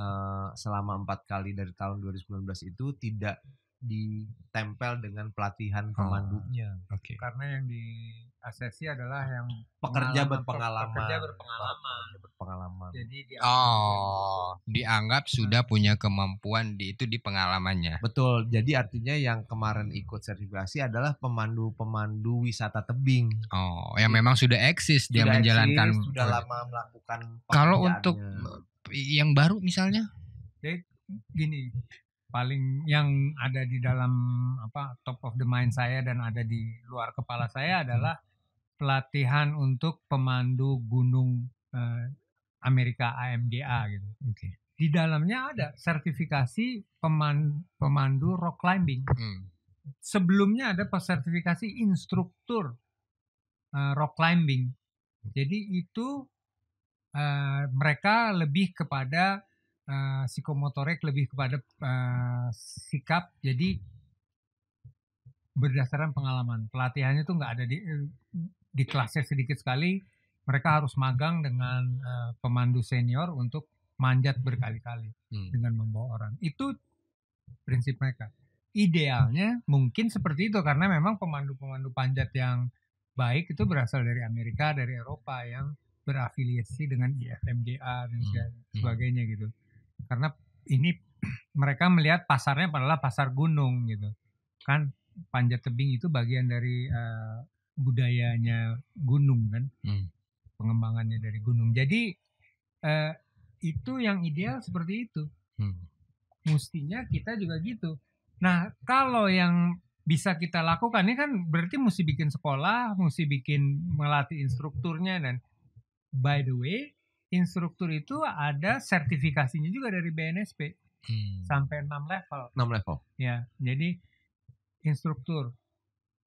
uh, selama empat kali dari tahun 2019 itu tidak ditempel dengan pelatihan oh, pemandunya. Oh, okay. Karena yang di asesi adalah yang pekerja berpengalaman. Pekerja berpengalaman. berpengalaman. Jadi dianggap oh, dianggap sudah hmm. punya kemampuan di itu di pengalamannya. Betul. Jadi artinya yang kemarin ikut sertifikasi adalah pemandu-pemandu wisata tebing. Oh, yang Jadi, iya. memang sudah eksis dia menjalankan eksis, sudah lama melakukan Kalau untuk eh, yang baru misalnya? Jadi, gini paling yang ada di dalam apa top of the mind saya dan ada di luar kepala saya hmm. adalah pelatihan untuk pemandu gunung eh, Amerika AMDA gitu. Okay. Di dalamnya ada sertifikasi pemandu, pemandu rock climbing. Hmm. Sebelumnya ada sertifikasi instruktur eh, rock climbing. Hmm. Jadi itu eh, mereka lebih kepada uh, eh, psikomotorik lebih kepada uh, sikap jadi berdasarkan pengalaman pelatihannya tuh nggak ada di eh, di kelasnya sedikit sekali mereka harus magang dengan uh, pemandu senior untuk manjat berkali-kali hmm. dengan membawa orang itu prinsip mereka idealnya mungkin seperti itu karena memang pemandu-pemandu panjat yang baik itu berasal dari Amerika dari Eropa yang berafiliasi dengan IFMDA dan hmm. hmm. sebagainya gitu karena ini mereka melihat pasarnya adalah pasar gunung gitu kan panjat tebing itu bagian dari uh, budayanya gunung kan hmm. pengembangannya dari gunung jadi uh, itu yang ideal seperti itu hmm. mestinya kita juga gitu nah kalau yang bisa kita lakukan ini kan berarti mesti bikin sekolah mesti bikin melatih instrukturnya dan by the way instruktur itu ada sertifikasinya juga dari BNSP hmm. sampai 6 level. 6 level. Ya, jadi instruktur.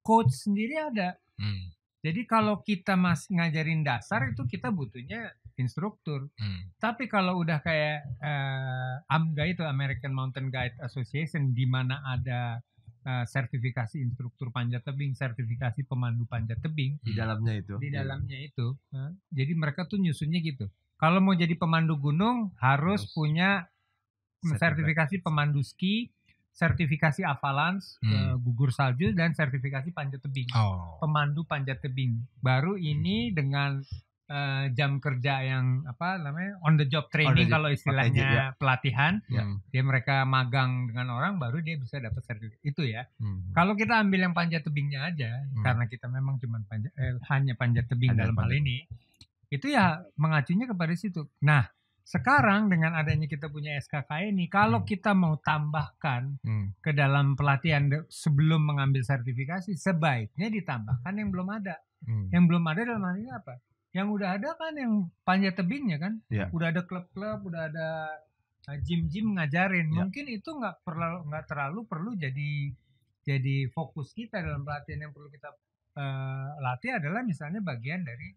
Coach sendiri ada. Hmm. Jadi kalau kita mas ngajarin dasar itu kita butuhnya instruktur. Hmm. Tapi kalau udah kayak uh, eh, AMGA itu American Mountain Guide Association di mana ada uh, sertifikasi instruktur panjat tebing, sertifikasi pemandu panjat tebing di dalamnya itu. Di iya. dalamnya itu. Uh, jadi mereka tuh nyusunnya gitu. Kalau mau jadi pemandu gunung harus, harus. punya sertifikasi pemandu ski, sertifikasi avalanche, hmm. Eh, gugur salju dan sertifikasi panjat tebing. Oh. Pemandu panjat tebing. Baru hmm. ini dengan uh, jam kerja yang apa namanya on the job training the job, kalau istilahnya job, ya. pelatihan, ya. dia mereka magang dengan orang baru dia bisa dapat sertifikat itu ya. Hmm. Kalau kita ambil yang panjat tebingnya aja hmm. karena kita memang cuma panjat eh, hanya panjat tebing Ada dalam panjat. hal ini itu ya mengacunya kepada situ. Nah, sekarang dengan adanya kita punya SKK ini, kalau hmm. kita mau tambahkan hmm. ke dalam pelatihan sebelum mengambil sertifikasi, sebaiknya ditambahkan yang belum ada. Hmm. Yang belum ada dalam hal ini apa? Yang udah ada kan yang panjat tebingnya kan, Ya. udah ada klub-klub, udah ada eh, gym-gym ngajarin. Ya. Mungkin itu nggak perlu nggak terlalu perlu jadi jadi fokus kita dalam pelatihan yang perlu kita uh, latih adalah misalnya bagian dari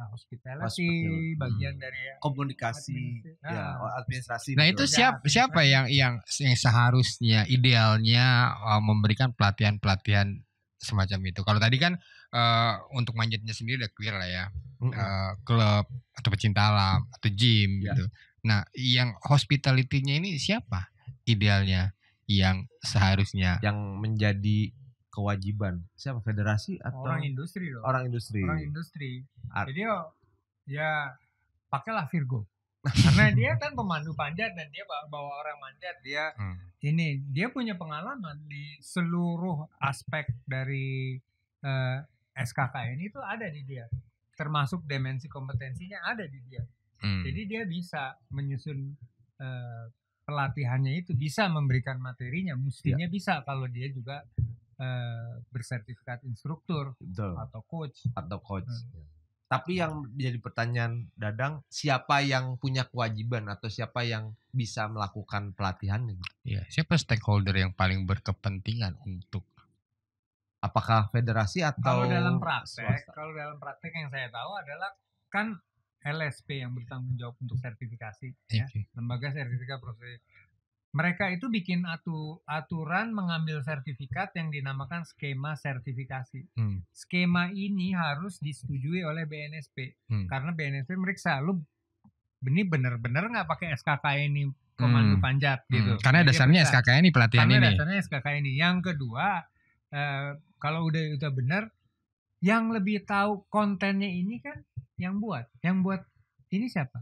nah, hospitality, oh, hospitality bagian hmm. dari ya, komunikasi administrasi. Ya, nah, ya administrasi nah itu nah, siap, siapa yang yang yang seharusnya idealnya uh, memberikan pelatihan pelatihan semacam itu kalau tadi kan uh, untuk manjatnya sendiri udah clear lah ya mm-hmm. uh, klub atau pecinta alam atau gym yeah. gitu nah yang hospitality-nya ini siapa idealnya yang seharusnya yang menjadi kewajiban siapa federasi atau orang industri loh. orang industri orang industri Art. jadi oh, ya pakailah Virgo karena dia kan pemandu panjat dan dia bawa orang manjat dia hmm. ini dia punya pengalaman di seluruh aspek dari eh, SKKN itu ada di dia termasuk dimensi kompetensinya ada di dia hmm. jadi dia bisa menyusun eh, pelatihannya itu bisa memberikan materinya iya. mestinya ya. bisa kalau dia juga Eh, bersertifikat instruktur Betul. atau coach atau coach. Hmm. Ya. Tapi yang jadi pertanyaan Dadang, siapa yang punya kewajiban atau siapa yang bisa melakukan pelatihan? Ya, iya, siapa stakeholder yang paling berkepentingan untuk apakah federasi atau kalau dalam praktek kalau dalam praktek yang saya tahu adalah kan LSP yang bertanggung jawab untuk sertifikasi okay. ya lembaga sertifikat profesi mereka itu bikin atu, aturan mengambil sertifikat yang dinamakan skema sertifikasi. Hmm. Skema ini harus disetujui oleh BNSP hmm. karena BNSP meriksa lu ini benar-benar nggak pakai SKK ini pemandu hmm. panjat hmm. gitu. Karena Jadi dasarnya SKK ini pelatihan karena ini. Karena dasarnya SKK ini. Yang kedua, uh, kalau udah udah benar, yang lebih tahu kontennya ini kan yang buat, yang buat ini siapa?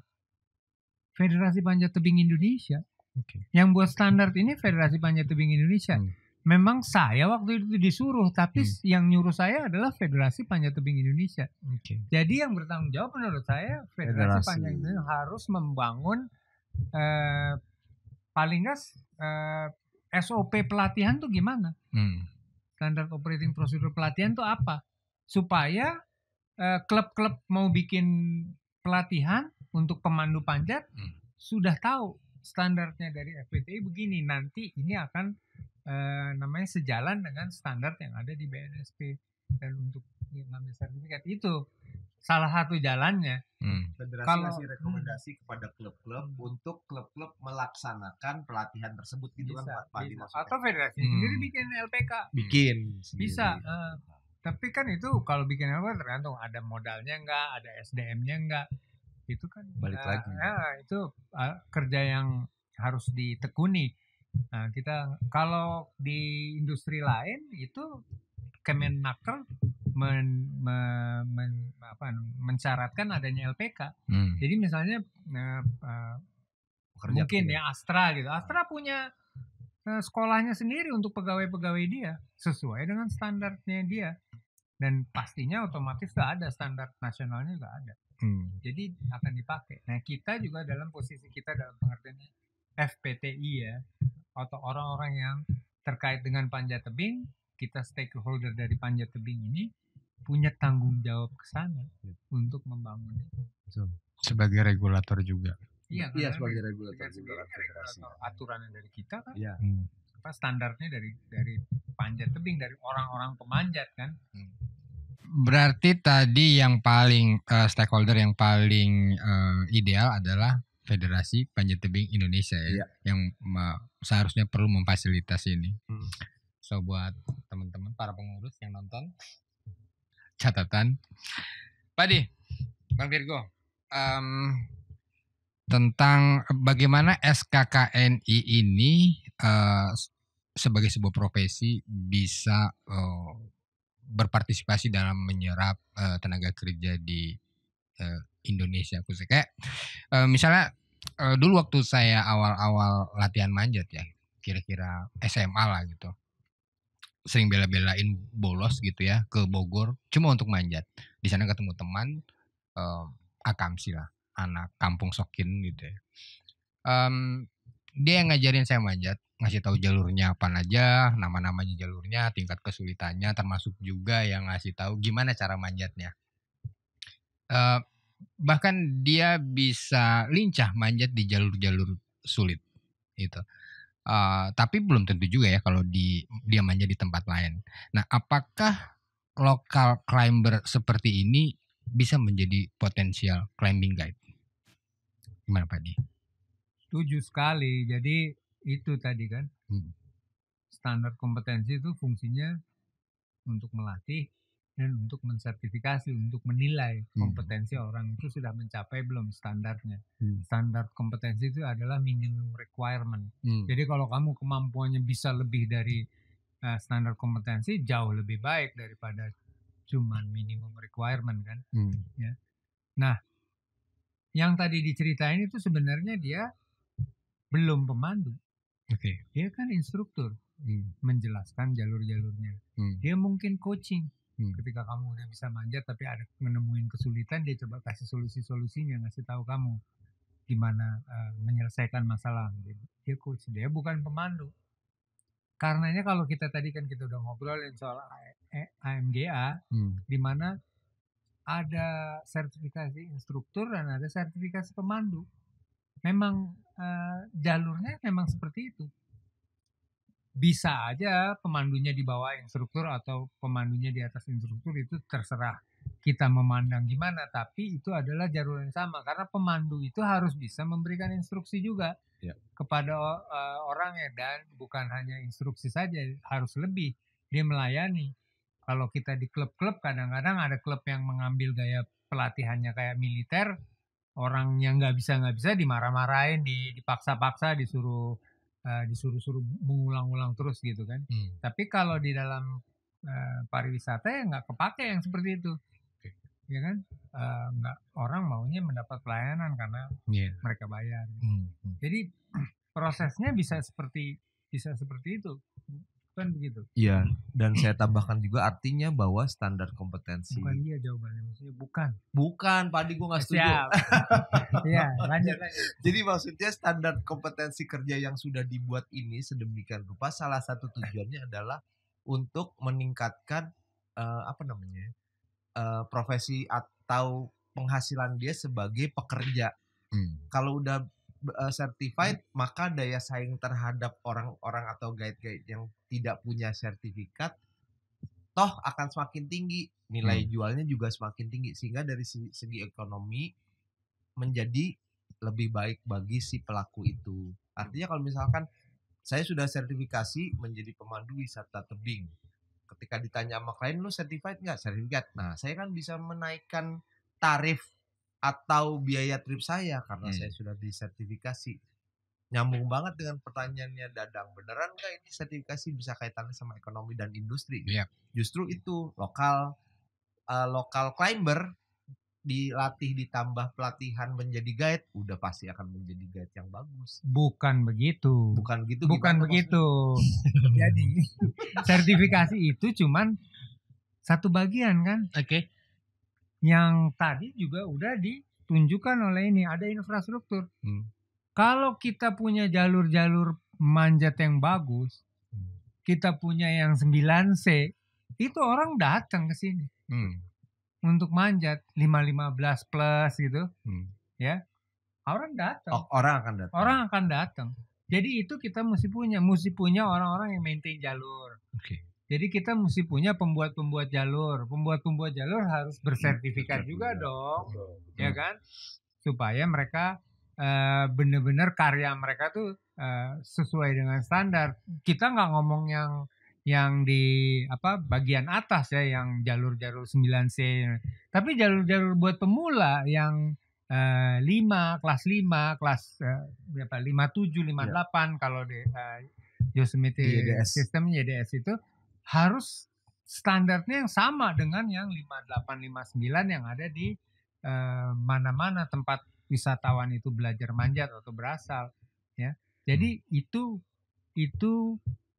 Federasi Panjat Tebing Indonesia. Okay. Yang buat standar ini Federasi Panjat Tebing Indonesia. Hmm. Memang saya waktu itu disuruh, tapi hmm. yang nyuruh saya adalah Federasi Panjat Tebing Indonesia. Okay. Jadi yang bertanggung jawab menurut saya Federasi, Federasi. Panjat Tebing harus membangun eh, paling nggak eh, SOP pelatihan tuh gimana? Hmm. Standar operating prosedur pelatihan tuh apa? Supaya klub eh, klub-klub mau bikin pelatihan untuk pemandu panjat hmm. sudah tahu standarnya dari FPTI begini nanti ini akan e, namanya sejalan dengan standar yang ada di BNSP dan untuk mengambil sertifikat itu salah satu jalannya. Hmm. Federasi Kalau, rekomendasi kepada klub-klub hmm. untuk klub-klub melaksanakan pelatihan tersebut gitu kan, bisa, kan Pak bisa. Atau federasi hmm. sendiri bikin LPK. Bikin. Bisa. Uh, tapi kan itu kalau bikin apa tergantung ada modalnya enggak, ada SDM-nya enggak itu kan balik uh, lagi ya, itu uh, kerja yang harus ditekuni nah kita kalau di industri lain itu Kemenaker men, me, men apa mencaratkan adanya LPK hmm. jadi misalnya uh, uh, mungkin ya Astra gitu Astra punya e, sekolahnya sendiri untuk pegawai-pegawai dia sesuai dengan standarnya dia dan pastinya otomatis sudah ada standar nasionalnya sudah ada Hmm. Jadi akan dipakai. Nah kita juga dalam posisi kita dalam pengertiannya FPTI ya atau orang-orang yang terkait dengan panjat tebing, kita stakeholder dari panjat tebing ini punya tanggung jawab ke sana untuk membangun sebagai regulator juga. Iya, iya sebagai kan regulator juga. Regulator, aturan dari kita kan. Ya. Hmm. Apa standarnya dari dari panjat tebing dari orang-orang pemanjat kan. Hmm. Berarti tadi yang paling uh, stakeholder yang paling uh, ideal adalah Federasi Panjat Tebing Indonesia ya, ya. yang seharusnya perlu memfasilitasi ini. Hmm. So buat teman-teman para pengurus yang nonton catatan. Padi, Bang Virgo, um, tentang bagaimana SKKNI ini uh, sebagai sebuah profesi bisa uh, berpartisipasi dalam menyerap uh, tenaga kerja di uh, Indonesia khususnya kayak uh, misalnya uh, dulu waktu saya awal-awal latihan manjat ya kira-kira SMA lah gitu sering bela-belain bolos gitu ya ke Bogor cuma untuk manjat di sana ketemu teman um, akamsi lah anak kampung sokin gitu ya um, dia yang ngajarin saya manjat ngasih tahu jalurnya apa aja, nama-namanya jalurnya, tingkat kesulitannya, termasuk juga yang ngasih tahu gimana cara manjatnya. Uh, bahkan dia bisa lincah manjat di jalur-jalur sulit itu. Uh, eh, tapi belum tentu juga ya kalau di dia manjat di tempat lain. Nah, apakah lokal climber seperti ini bisa menjadi potensial climbing guide? Gimana Pak Di? Setuju sekali. Jadi itu tadi kan hmm. standar kompetensi itu fungsinya untuk melatih dan untuk mensertifikasi untuk menilai hmm. kompetensi hmm. orang itu sudah mencapai belum standarnya hmm. standar kompetensi itu adalah minimum requirement hmm. jadi kalau kamu kemampuannya bisa lebih dari uh, standar kompetensi jauh lebih baik daripada cuma minimum requirement kan hmm. ya nah yang tadi diceritain itu sebenarnya dia belum pemandu okay. dia kan instruktur hmm. menjelaskan jalur-jalurnya hmm. dia mungkin coaching hmm. ketika kamu udah bisa manjat tapi ada menemuin kesulitan dia coba kasih solusi-solusinya ngasih tahu kamu gimana uh, menyelesaikan masalah dia, dia coach dia bukan pemandu karenanya kalau kita tadi kan kita udah ngobrolin soal AMGA e, hmm. di mana ada sertifikasi instruktur dan ada sertifikasi pemandu memang Eh, jalurnya memang seperti itu bisa aja pemandunya di bawah instruktur atau pemandunya di atas instruktur itu terserah kita memandang gimana tapi itu adalah jalur yang sama karena pemandu itu harus bisa memberikan instruksi juga ya. kepada uh, orangnya dan bukan hanya instruksi saja harus lebih dia melayani kalau kita di klub-klub kadang-kadang ada klub yang mengambil gaya pelatihannya kayak militer orang yang nggak bisa nggak bisa dimarah-marahin, dipaksa-paksa, disuruh uh, disuruh-suruh mengulang-ulang terus gitu kan. Hmm. Tapi kalau di dalam uh, pariwisata ya nggak kepake yang seperti itu, okay. ya kan? Uh, nggak orang maunya mendapat pelayanan karena yeah. mereka bayar. Hmm. hmm. Jadi prosesnya bisa seperti bisa seperti itu kan begitu. Iya. Dan saya tambahkan juga artinya bahwa standar kompetensi. Bukan dia jawabannya maksudnya bukan. Bukan, Padi gue nggak setuju. Iya, lanjut lanjut. Jadi maksudnya standar kompetensi kerja yang sudah dibuat ini sedemikian rupa salah satu tujuannya adalah untuk meningkatkan uh, apa namanya uh, profesi atau penghasilan dia sebagai pekerja. Hmm. Kalau udah uh, certified hmm. maka daya saing terhadap orang-orang atau guide-guide yang tidak punya sertifikat toh akan semakin tinggi nilai hmm. jualnya juga semakin tinggi sehingga dari segi, segi ekonomi menjadi lebih baik bagi si pelaku itu artinya kalau misalkan saya sudah sertifikasi menjadi pemandu wisata tebing ketika ditanya sama klien lu certified nggak sertifikat nah saya kan bisa menaikkan tarif atau biaya trip saya karena hmm. saya sudah disertifikasi nyambung banget dengan pertanyaannya Dadang beneran gak ini sertifikasi bisa kaitannya sama ekonomi dan industri iya. justru itu lokal uh, lokal climber dilatih ditambah pelatihan menjadi guide udah pasti akan menjadi guide yang bagus bukan begitu bukan gitu begitu bukan begitu jadi sertifikasi itu cuman satu bagian kan oke okay yang tadi juga udah ditunjukkan oleh ini ada infrastruktur. Hmm. Kalau kita punya jalur-jalur manjat yang bagus, hmm. kita punya yang 9C, itu orang datang ke sini. Hmm. Untuk manjat 515 plus gitu. Hmm. Ya. Orang datang. Oh, orang akan datang. Orang akan datang. Jadi itu kita mesti punya, mesti punya orang-orang yang maintain jalur. Okay. Jadi kita mesti punya pembuat-pembuat jalur. Pembuat-pembuat jalur harus hmm, bersertifikat hmm, juga dong, hmm. ya kan? Supaya mereka eh, benar-benar karya mereka tuh uh, sesuai dengan standar. Kita nggak ngomong yang yang di apa bagian atas ya, yang jalur-jalur 9C. Tapi jalur-jalur buat pemula yang uh, eh, 5, kelas 5, kelas uh, berapa? 57, 58 yeah. kalau di uh, Yosemite YDS. sistemnya YDS e itu harus standarnya yang sama dengan yang 5859 yang ada di eh, mana-mana eh, tempat wisatawan itu belajar manjat atau berasal ya. Jadi hmm. itu itu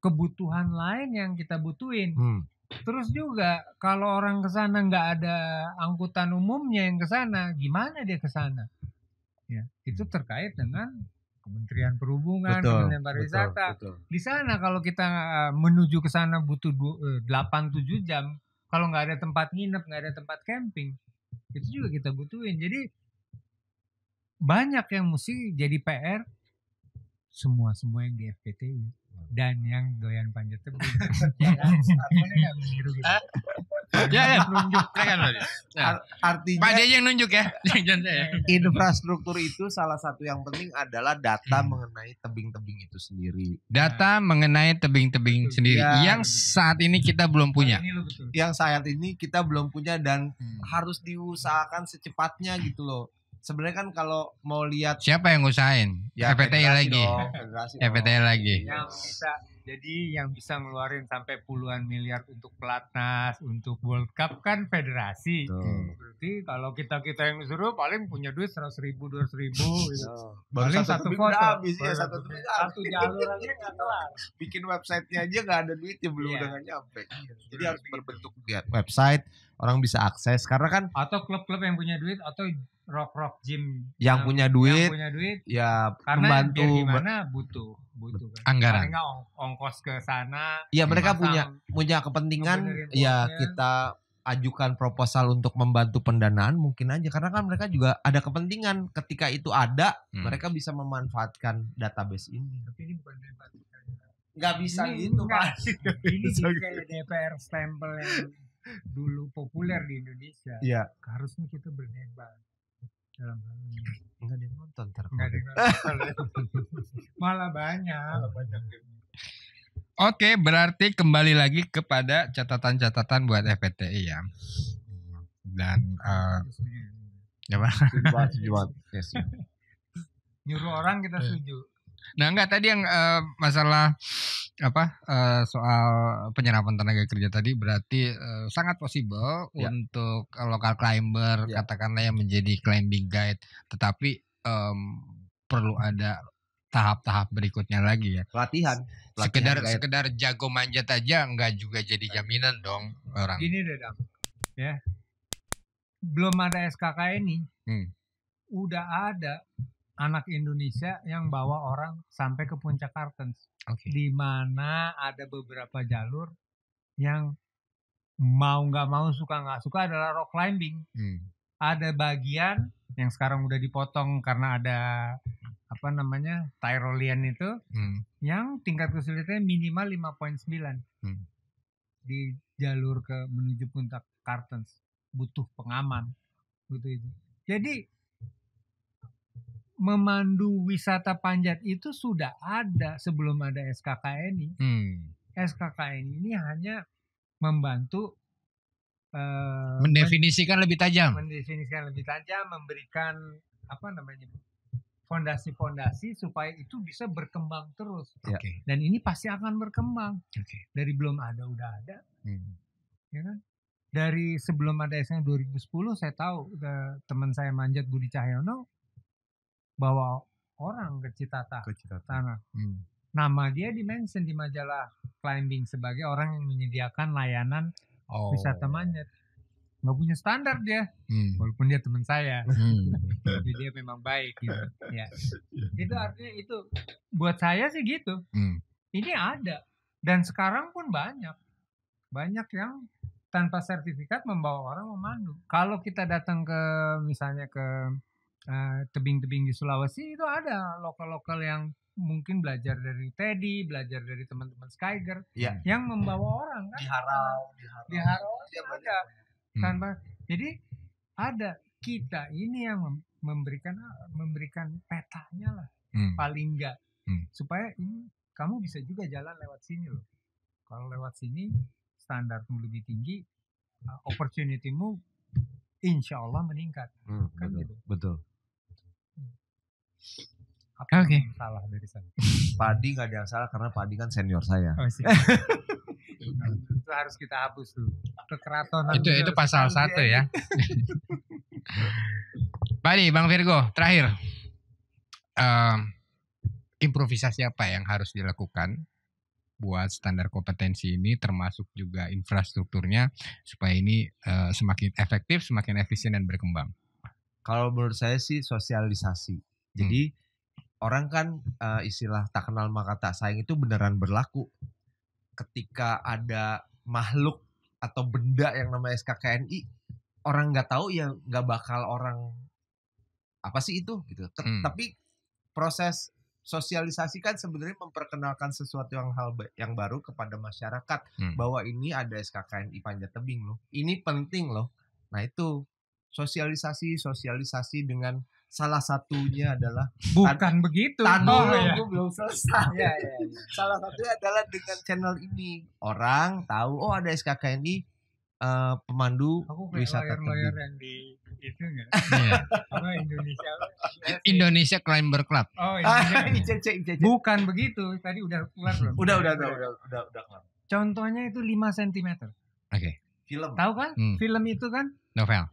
kebutuhan lain yang kita butuhin. Hmm. Terus juga kalau orang ke sana nggak ada angkutan umumnya yang ke sana, gimana dia ke sana? Ya, itu terkait dengan Kementerian Perhubungan, betul, Kementerian Pariwisata. Di sana kalau kita eh, menuju ke sana butuh 8 7 eh, jam. Kalau nggak ada tempat nginep, nggak ada tempat camping, itu juga kita butuhin. Jadi banyak yang mesti jadi PR semua semua yang di FPTI dan yang doyan panjat tebing. ya Ya, nunjuk kan Nah, artinya Pak yang nunjuk ya. Infrastruktur itu salah satu yang penting adalah data hmm. mengenai tebing-tebing itu sendiri. Data nah. mengenai tebing-tebing sendiri ya, yang betul. saat ini kita belum punya. Yang saat ini kita belum punya dan hmm. harus diusahakan secepatnya gitu loh sebenarnya kan kalau mau lihat siapa yang ngusahain ya, FPTI lagi FPT FPTI lagi yang bisa jadi yang bisa ngeluarin sampai puluhan miliar untuk pelatnas, untuk World Cup kan federasi. Tuh. Berarti kalau kita kita yang disuruh paling punya duit seratus ribu, dua ratus ribu. Gitu. Baru paling satu, satu foto, habis ya satu, satu, satu jalur aja nggak kelar. Bikin websitenya aja nggak ada duit ya belum yeah. udah nyampe. Iya, Jadi harus berbentuk website orang bisa akses karena kan atau klub-klub yang punya duit atau rock rock gym yang, eh, yang punya duit yang punya duit ya karena membantu gimana butuh butuh kan. anggaran ong ongkos ke sana ya mereka punya punya kepentingan ya kita ajukan proposal untuk membantu pendanaan mungkin aja karena kan mereka juga ada kepentingan ketika itu ada hmm. mereka bisa memanfaatkan database ini tapi ini bukan debat ya. nggak bisa ini, gitu enggak. pak ini gitu. kayak DPR stempel yang dulu populer di Indonesia ya. harusnya kita berdebat Enggak ada yang nonton terus. Enggak ada yang nonton. Malah banyak, oh. banyak Oke, berarti kembali lagi kepada catatan-catatan buat FPTI ya. Dan uh, Nyuruh orang kita eh. setuju. Nah enggak tadi yang uh, masalah apa uh, soal penyerapan tenaga kerja tadi berarti uh, sangat possible yeah. untuk lokal climber yeah. katakanlah yang menjadi climbing guide tetapi um, perlu ada tahap-tahap berikutnya lagi ya pelatihan, latihan sekedar guide. Ya. sekedar jago manjat aja nggak juga jadi jaminan dong orang ini deh dam ya belum ada SKK ini hmm. udah ada anak Indonesia yang bawa orang sampai ke puncak Kartens. Okay. Di mana ada beberapa jalur yang mau nggak mau suka nggak suka adalah rock climbing. Hmm. Ada bagian yang sekarang udah dipotong karena ada apa namanya Tyrolean itu hmm. yang tingkat kesulitannya minimal 5.9 hmm. di jalur ke menuju puncak Kartens butuh pengaman butuh itu. Jadi memandu wisata panjat itu sudah ada sebelum ada SKKN Hmm. SKKN ini hanya membantu uh, mendefinisikan men lebih tajam, mendefinisikan lebih tajam, memberikan apa namanya fondasi-fondasi supaya itu bisa berkembang terus. Ya. Okay. Dan ini pasti akan berkembang. Okay. Dari belum ada udah ada, hmm. ya kan? Dari sebelum ada SKKN 2010 saya tahu eh, teman saya manjat Budi Cahyono bawa orang ke Citata. Ke Citata. Hmm. Nama dia dimention di majalah climbing sebagai orang yang menyediakan layanan oh. wisata manjat. Nggak punya standar dia, hmm. walaupun dia teman saya, hmm. tapi dia memang baik. Gitu. Ya. ya. Itu artinya itu buat saya sih gitu. Hmm. Ini ada dan sekarang pun banyak, banyak yang tanpa sertifikat membawa orang memandu. Kalau kita datang ke misalnya ke tebing eh, tebing-tebing di Sulawesi itu ada lokal-lokal yang mungkin belajar dari Teddy, belajar dari teman-teman Skyger ya. yang membawa hmm. orang kan. diharau, diharau, di ya, ada. Hmm. jadi ada kita ini yang memberikan memberikan petanya lah hmm. paling enggak hmm. supaya ini kamu bisa juga jalan lewat sini loh. Kalau lewat sini standarmu lebih tinggi, eh, opportunitymu insya Allah meningkat. Hmm, kan betul, gitu. betul. Oke. Okay. Salah dari saya. Padi nggak ada yang salah karena Padi kan senior saya. Oh, itu harus kita hapus tuh. Kekeratonan. Itu itu pasal satu ya. Padi, Bang Virgo, terakhir. Um, improvisasi apa yang harus dilakukan buat standar kompetensi ini termasuk juga infrastrukturnya supaya ini uh, semakin efektif, semakin efisien dan berkembang? Kalau menurut saya sih sosialisasi. Jadi hmm. orang kan uh, istilah tak kenal maka tak sayang itu beneran berlaku ketika ada makhluk atau benda yang namanya SKKNI orang nggak tahu ya nggak bakal orang apa sih itu gitu. T hmm. Tapi proses sosialisasi kan sebenarnya memperkenalkan sesuatu yang hal yang baru kepada masyarakat hmm. bahwa ini ada SKKNI Panjat Tebing loh. Ini penting loh. Nah itu sosialisasi sosialisasi dengan salah satunya adalah bukan begitu tahan oh, ya. gue belum selesai ya, ya. salah satunya adalah dengan channel ini orang tahu oh ada SKK ini uh, eh, pemandu Aku wisata layar, layar yang di itu enggak yeah. Indonesia Indonesia Climber Club oh Indonesia ICC, ICC. bukan begitu tadi udah keluar belum udah udah udah udah udah, udah keluar contohnya itu 5 cm oke okay. film tahu kan hmm. film itu kan novel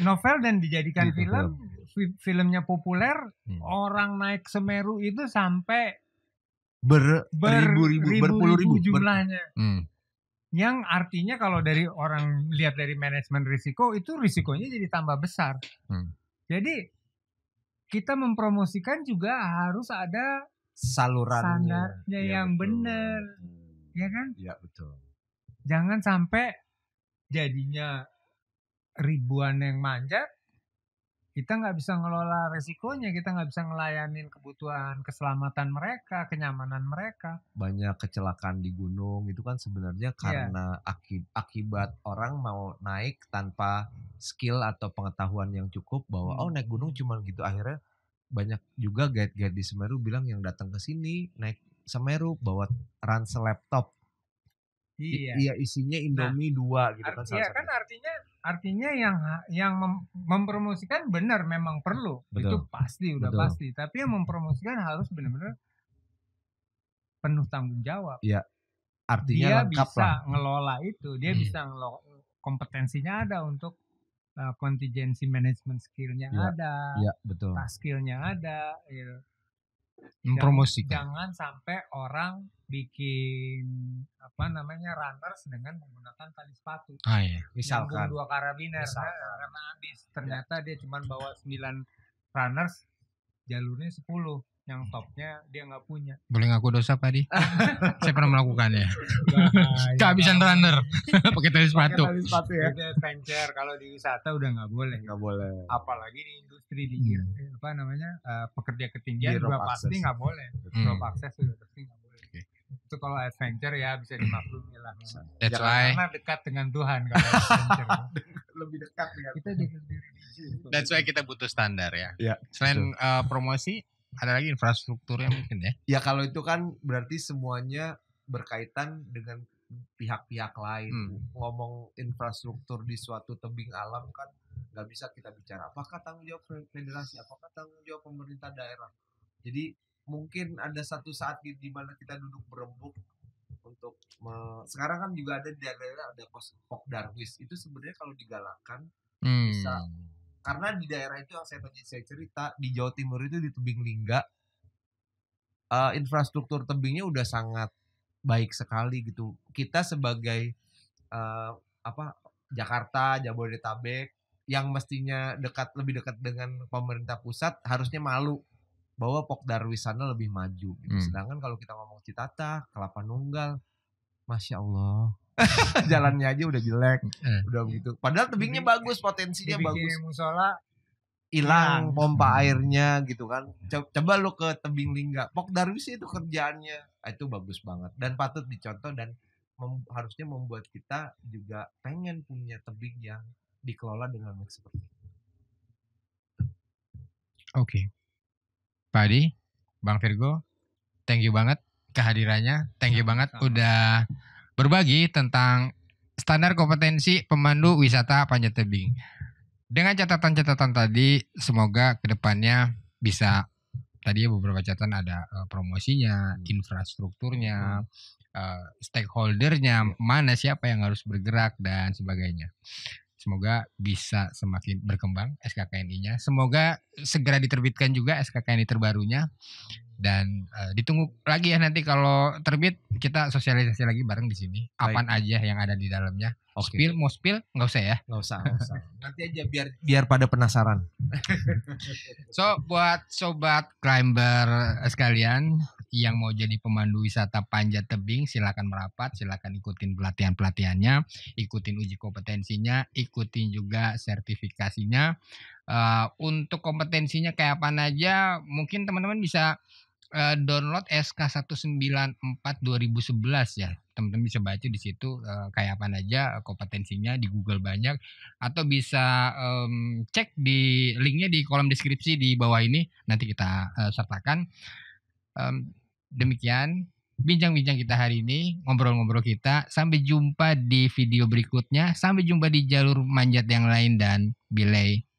novel dan dijadikan iya, film, film filmnya populer, hmm. orang naik Semeru itu sampai ber, ribu, ribu, ribu jumlahnya. Ber, hmm. Yang artinya kalau dari orang lihat dari manajemen risiko itu risikonya jadi tambah besar. Hmm. Jadi kita mempromosikan juga harus ada saluran standarnya ya, yang benar. Hmm. Ya kan? Ya betul. Jangan sampai jadinya ribuan yang manjat kita nggak bisa ngelola resikonya, kita nggak bisa ngelayanin kebutuhan keselamatan mereka, kenyamanan mereka. Banyak kecelakaan di gunung itu kan sebenarnya iya. karena yeah. akib akibat orang mau naik tanpa skill atau pengetahuan yang cukup bahwa oh, hmm. oh naik gunung cuma gitu akhirnya banyak juga guide-guide di Semeru bilang yang datang ke sini naik Semeru bawa ransel laptop Iya. iya. isinya nah, Indomie nah, dua gitu kan. Iya kan artinya artinya yang yang mem mempromosikan benar memang perlu. Betul. Itu pasti udah Betul. pasti, tapi yang mempromosikan harus benar-benar penuh tanggung jawab. Iya. Artinya dia bisa lah. ngelola itu, dia hmm. bisa ngelola kompetensinya ada untuk uh, contingency management skillnya ya, ada, ya, betul. task skillnya ada, gitu. mempromosikan. Jangan, jangan sampai orang bikin apa namanya runners dengan menggunakan tali sepatu. Ah iya, misalkan dua karabiner nah, misalkan. karena habis. Iya. Ternyata dia cuma bawa 9 runners, jalurnya 10 yang iya. topnya dia nggak punya. Boleh ngaku dosa Pak Saya pernah melakukannya. Kehabisan ya. runner pakai tali sepatu. Pake tali sepatu ya. pencer iya. kalau di wisata udah nggak boleh. Nggak boleh. Apalagi di industri di hmm. apa namanya uh, pekerja ketinggian hmm. juga pasti nggak boleh. Hmm. Drop akses udah pasti nggak itu kalau adventure ya bisa dimaklumi lah. Ya, That's ya, why. Karena dekat dengan Tuhan kalau adventure. Ya. Lebih dekat ya. Kita dengan diri That's why kita butuh standar ya. ya Selain betul. uh, promosi, ada lagi infrastrukturnya mungkin ya. Ya kalau itu kan berarti semuanya berkaitan dengan pihak-pihak lain. Hmm. Ngomong infrastruktur di suatu tebing alam kan nggak bisa kita bicara apakah tanggung jawab federasi, apakah tanggung jawab pemerintah daerah. Jadi mungkin ada satu saat di, di mana kita duduk berembuk untuk me, sekarang kan juga ada di daerah ada pos pok darwis itu sebenarnya kalau digalakkan hmm. bisa karena di daerah itu yang saya tadi saya cerita di Jawa Timur itu di tebing Lingga uh, infrastruktur tebingnya udah sangat baik sekali gitu kita sebagai uh, apa Jakarta Jabodetabek yang mestinya dekat lebih dekat dengan pemerintah pusat harusnya malu bahwa pok sana lebih maju. Gitu. Hmm. Sedangkan kalau kita ngomong Citata, Kelapa Nunggal, masya Allah, jalannya aja udah jelek, eh, udah iya. begitu. Padahal tebingnya bagus, potensinya bagus. Musola hilang pompa hmm. airnya gitu kan. Iya. Coba lu ke tebing Lingga, Pok darwis itu kerjaannya ah, itu bagus banget dan patut dicontoh dan mem harusnya membuat kita juga pengen punya tebing yang dikelola dengan baik seperti itu. Oke. Okay. Pak Adi, Bang Virgo, thank you banget kehadirannya. Thank you banget udah berbagi tentang standar kompetensi pemandu wisata panjat tebing. Dengan catatan-catatan tadi, semoga kedepannya bisa tadi ya beberapa catatan ada eh, promosinya, hmm. infrastrukturnya, hmm. Eh, stakeholdernya, iya. mana siapa yang harus bergerak dan sebagainya. Semoga bisa semakin berkembang SKKNI-nya. Semoga segera diterbitkan juga SKKNI terbarunya dan uh, ditunggu lagi ya nanti kalau terbit kita sosialisasi lagi bareng di sini. Apaan aja yang ada di dalamnya? Okay. Spill mau spill nggak usah ya? Nggak usah, nggak usah. nanti aja biar biar pada penasaran. so buat sobat climber sekalian yang mau jadi pemandu wisata panjat tebing silakan merapat, silakan ikutin pelatihan-pelatihannya, ikutin uji kompetensinya, ikutin juga sertifikasinya. Uh, untuk kompetensinya kayak apa aja, mungkin teman-teman bisa uh, download SK 194 2011 ya. Teman-teman bisa baca di situ uh, kayak apa aja kompetensinya di Google banyak atau bisa um, cek di linknya di kolom deskripsi di bawah ini nanti kita uh, sertakan. Um, demikian bincang-bincang kita hari ini, ngobrol-ngobrol kita. Sampai jumpa di video berikutnya, sampai jumpa di jalur manjat yang lain dan belay.